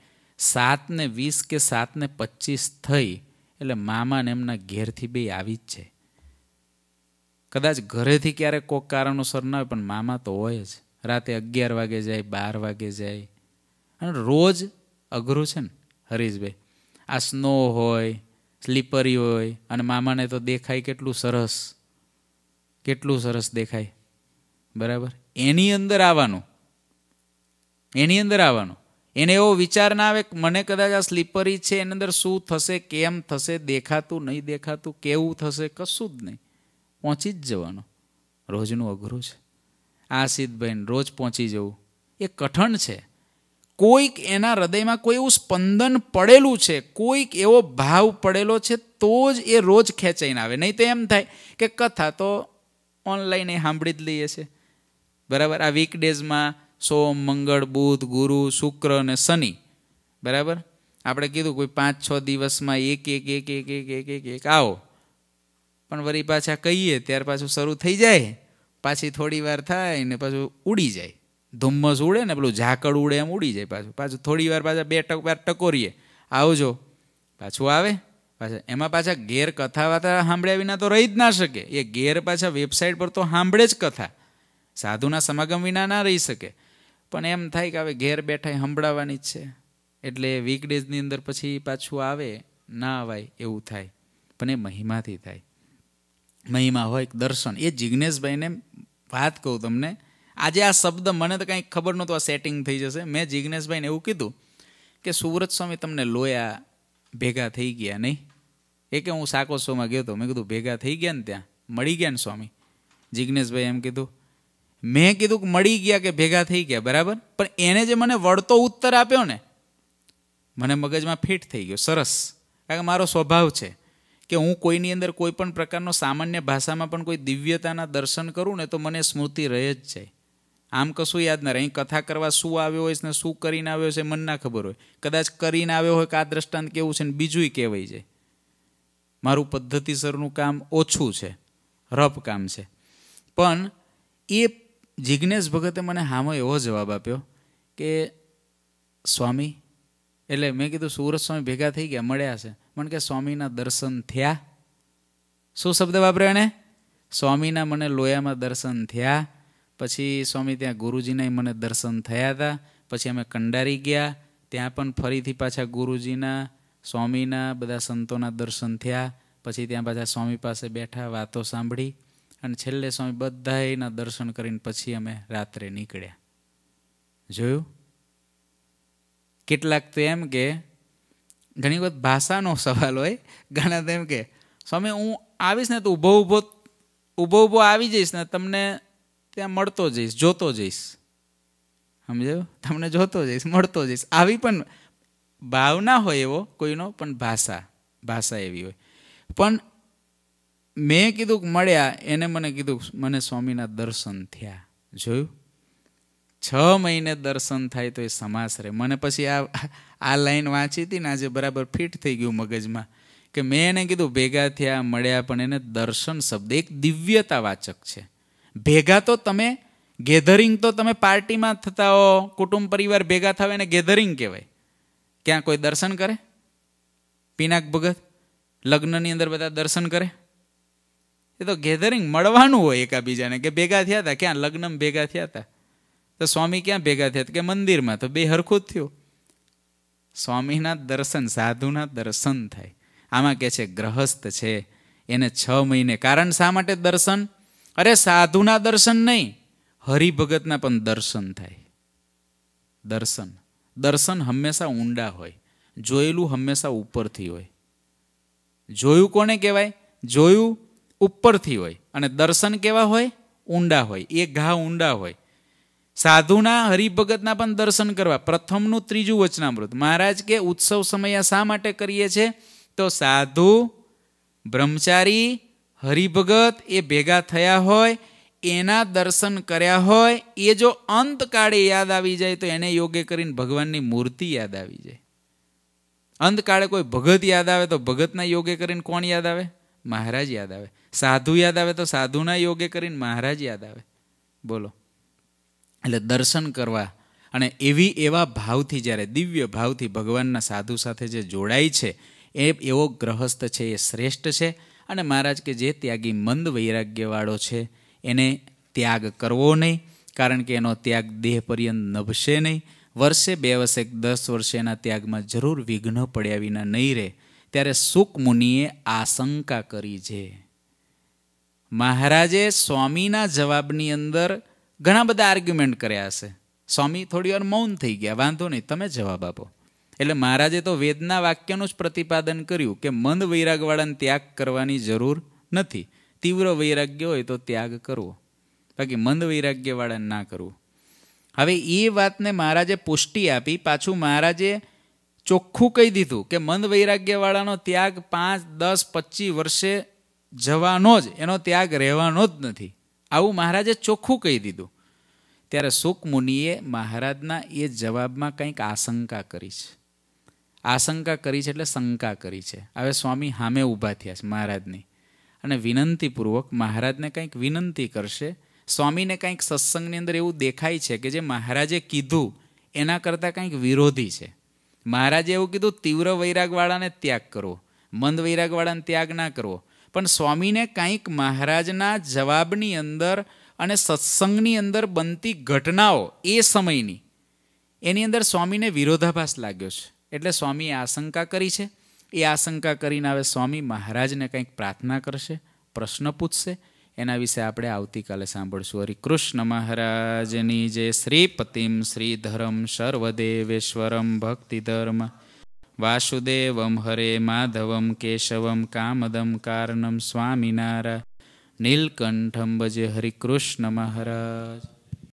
સાતને વીસ કે સાતને પચીસ થઈ એટલે મામાને એમના ઘેરથી બે આવી જ છે કદાચ ઘરેથી ક્યારેક કોઈક કારણોસર ના હોય પણ મામા તો હોય જ રાતે અગિયાર વાગે જાય બાર વાગે જાય રોજ અઘરું છે ને હરીશભાઈ આ સ્નો હોય સ્લીપરી હોય અને મામાને તો દેખાય કેટલું સરસ કેટલું સરસ દેખાય બરાબર એની અંદર આવવાનું એની અંદર આવવાનું એને એવો વિચાર ના આવે મને કદાચ આ સ્લીપરી છે એની અંદર શું થશે કેમ થશે દેખાતું નહીં દેખાતું કેવું થશે કશું જ નહીં પહોંચી જ જવાનું રોજનું અઘરું છે આ સિદ્ધભાઈને રોજ પહોંચી જવું એ કઠણ છે કોઈક એના હૃદયમાં કોઈ એવું સ્પંદન પડેલું છે કોઈક એવો ભાવ પડેલો છે તો જ એ રોજ ખેંચાઈને આવે નહીં તો એમ થાય કે કથા તો ઓનલાઈન એ સાંભળી જ લઈએ છે બરાબર આ વીકડેઝમાં સોમ મંગળ બુધ ગુરુ શુક્ર અને શનિ બરાબર આપણે કીધું કોઈ પાંચ છ દિવસમાં એક એક એક એક એક એક એક એક આવો પણ વળી પાછા કહીએ ત્યાર પાછું શરૂ થઈ જાય પાછી થોડી વાર થાય ને પાછું ઉડી જાય ધુમ્મસ ઉડે ને પેલું ઝાકળ ઉડે એમ ઉડી જાય પાછું પાછું થોડી વાર પાછા બે ટક વાર ટકોરીએ આવજો પાછું આવે પાછા એમાં પાછા ઘેર કથા વાર્તા સાંભળ્યા વિના તો રહી જ ના શકે એ ઘેર પાછા વેબસાઇટ પર તો સાંભળે જ કથા સાધુના સમાગમ વિના ના રહી શકે પણ એમ થાય કે હવે ઘેર બેઠા સંભળાવવાની જ છે એટલે વીકડેઝની અંદર પછી પાછું આવે ના અવાય એવું થાય પણ એ મહિમાથી થાય મહિમા હોય દર્શન એ જિજ્ઞેશભાઈને વાત કહું તમને આજે આ શબ્દ મને તો કાંઈક ખબર નહોતું આ સેટિંગ થઈ જશે મેં જિજ્ઞેશભાઈને એવું કીધું કે સુવ્રત સ્વામી તમને લોયા ભેગા થઈ ગયા નહીં એ કે હું સાકો શોમાં ગયો હતો મેં કીધું ભેગા થઈ ગયા ને ત્યાં મળી ગયા ને સ્વામી જિજ્ઞેશભાઈ એમ કીધું મેં કીધું કે મળી ગયા કે ભેગા થઈ ગયા બરાબર પણ એને જે મને વળતો ઉત્તર આપ્યો ને મને મગજમાં ફિટ થઈ ગયો સરસ કારણ કે મારો સ્વભાવ છે કે હું કોઈની અંદર કોઈ પણ પ્રકારનો સામાન્ય ભાષામાં પણ કોઈ દિવ્યતાના દર્શન કરું ને તો મને સ્મૃતિ રહે જ જાય આમ કશું યાદ ના રહે અહીં કથા કરવા શું આવ્યો હોય છે ને શું કરીને આવ્યો છે મન ના ખબર હોય કદાચ કરીને આવ્યો હોય કે આ દ્રષ્ટાંત કેવું છે ને બીજું કહેવાય છે મારું પદ્ધતિસરનું કામ ઓછું છે રફ કામ છે પણ એ જિજ્ઞેશ ભગતે મને હામાં એવો જવાબ આપ્યો કે સ્વામી એટલે મેં કીધું સુરત સ્વામી ભેગા થઈ ગયા મળ્યા છે મને કે સ્વામીના દર્શન થયા શું શબ્દ વાપર્યો એને સ્વામીના મને લોયામાં દર્શન થયા પછી સ્વામી ત્યાં ગુરુજીના મને દર્શન થયા હતા પછી અમે કંડારી ગયા ત્યાં પણ ફરીથી પાછા ગુરુજીના સ્વામીના બધા સંતોના દર્શન થયા પછી ત્યાં પાછા સ્વામી પાસે બેઠા વાતો સાંભળી અને છેલ્લે સ્વામી બધા દર્શન કરીને પછી અમે રાત્રે નીકળ્યા જોયું કેટલાક તો એમ કે ઘણી વખત ભાષાનો સવાલ હોય ઘણા તો એમ કે સ્વામી હું આવીશ ને તો ઊભો ઊભો ઊભો ઊભો આવી જઈશ ને તમને ત્યાં મળતો જઈશ જોતો જઈશ સમજાયું તમને જોતો જઈશ મળતો જઈશ આવી પણ ભાવના હોય એવો કોઈનો પણ ભાષા ભાષા એવી હોય પણ મેં કીધું મળ્યા એને મને કીધું મને સ્વામીના દર્શન થયા જોયું છ મહિને દર્શન થાય તો એ સમાસ રહે મને પછી આ આ લાઈન વાંચી હતી ને આજે બરાબર ફિટ થઈ ગયું મગજમાં કે મેં એને કીધું ભેગા થયા મળ્યા પણ એને દર્શન શબ્દ એક દિવ્યતા વાચક છે ભેગા તો તમે ગેધરિંગ તો તમે પાર્ટીમાં થતા હો કુટુંબ પરિવાર ભેગા થાવ એને ગેધરિંગ કહેવાય ક્યાં કોઈ દર્શન કરે પીનાક ભગત લગ્નની અંદર બધા દર્શન કરે એ તો ગેધરિંગ મળવાનું હોય એકાબીજાને કે ભેગા થયા હતા ક્યાં લગ્નમાં ભેગા થયા હતા તો સ્વામી ક્યાં ભેગા થયા કે મંદિરમાં તો બે હરખું જ થયું સ્વામીના દર્શન સાધુના દર્શન થાય આમાં કે છે ગ્રહસ્થ છે એને છ મહિને કારણ શા માટે દર્શન અરે સાધુના દર્શન નહીં હરિભગતના પણ દર્શન થાય દર્શન દર્શન હંમેશા ઊંડા હોય જોયેલું હંમેશા ઉપરથી હોય જોયું કોને કહેવાય જોયું ઉપરથી હોય અને દર્શન કેવા હોય ઊંડા હોય એ ઘા ઊંડા હોય સાધુના હરિભગતના પણ દર્શન કરવા પ્રથમનું ત્રીજું વચનામૃત મહારાજ કે ઉત્સવ સમય શા માટે કરીએ છીએ તો સાધુ બ્રહ્મચારી હરિભગત એ ભેગા થયા હોય એના દર્શન કર્યા હોય એ જો અંતકાળે યાદ આવી જાય તો એને યોગ્ય કરીને ભગવાનની મૂર્તિ યાદ આવી જાય અંતકાળે કોઈ ભગત યાદ આવે તો ભગતના યોગે કરીને કોણ યાદ આવે મહારાજ યાદ આવે સાધુ યાદ આવે તો સાધુના યોગે કરીને મહારાજ યાદ આવે બોલો એટલે દર્શન કરવા અને એવી એવા ભાવથી જ્યારે દિવ્ય ભાવથી ભગવાનના સાધુ સાથે જે જોડાય છે એ એવો ગ્રહસ્થ છે એ શ્રેષ્ઠ છે અને મહારાજ કે જે ત્યાગી મંદ વૈરાગ્યવાળો છે એને ત્યાગ કરવો નહીં કારણ કે એનો ત્યાગ દેહ પર્યંત નભશે નહીં વર્ષે બે વર્ષે દસ વર્ષે એના ત્યાગમાં જરૂર વિઘ્ન પડ્યા વિના નહીં રહે ત્યારે મુનિએ આશંકા કરી છે મહારાજે સ્વામીના જવાબની અંદર ઘણા બધા આર્ગ્યુમેન્ટ કર્યા હશે સ્વામી થોડી વાર મૌન થઈ ગયા વાંધો નહીં તમે જવાબ આપો એટલે મહારાજે તો વેદના વાક્યનું જ પ્રતિપાદન કર્યું કે મંદ વૈરાગવાળાને ત્યાગ કરવાની જરૂર નથી તીવ્ર વૈરાગ્ય હોય તો ત્યાગ કરવો બાકી મંદ વૈરાગ્યવાળાને ના કરવું હવે એ વાતને મહારાજે પુષ્ટિ આપી પાછું મહારાજે ચોખ્ખું કહી દીધું કે મંદ વૈરાગ્યવાળાનો ત્યાગ પાંચ દસ પચીસ વર્ષે જવાનો જ એનો ત્યાગ રહેવાનો જ નથી આવું મહારાજે ચોખ્ખું કહી દીધું ત્યારે મુનિએ મહારાજના એ જવાબમાં કંઈક આશંકા કરી છે આશંકા કરી છે એટલે શંકા કરી છે હવે સ્વામી સામે ઊભા થયા છે મહારાજની અને વિનંતીપૂર્વક મહારાજને કંઈક વિનંતી કરશે સ્વામીને કંઈક સત્સંગની અંદર એવું દેખાય છે કે જે મહારાજે કીધું એના કરતાં કંઈક વિરોધી છે મહારાજે એવું કીધું તીવ્ર વૈરાગવાળાને ત્યાગ કરવો મંદ વૈરાગવાળાને ત્યાગ ના કરવો પણ સ્વામીને કંઈક મહારાજના જવાબની અંદર અને સત્સંગની અંદર બનતી ઘટનાઓ એ સમયની એની અંદર સ્વામીને વિરોધાભાસ લાગ્યો છે એટલે સ્વામી આશંકા કરી છે એ આશંકા કરીને હવે સ્વામી મહારાજને કંઈક પ્રાર્થના કરશે પ્રશ્ન પૂછશે એના વિશે આપણે આવતીકાલે સાંભળશું હરિકૃષ્ણ મહારાજની જે શ્રીપતિમ શ્રીધરમ સર્વદેવેશ્વરમ ભક્તિધર્મ વાસુદેવમ હરે માધવમ કેશવમ કામદમ કારણમ સ્વામિનારા નીલકંઠમ ભજે હરિકૃષ્ણ મહારાજ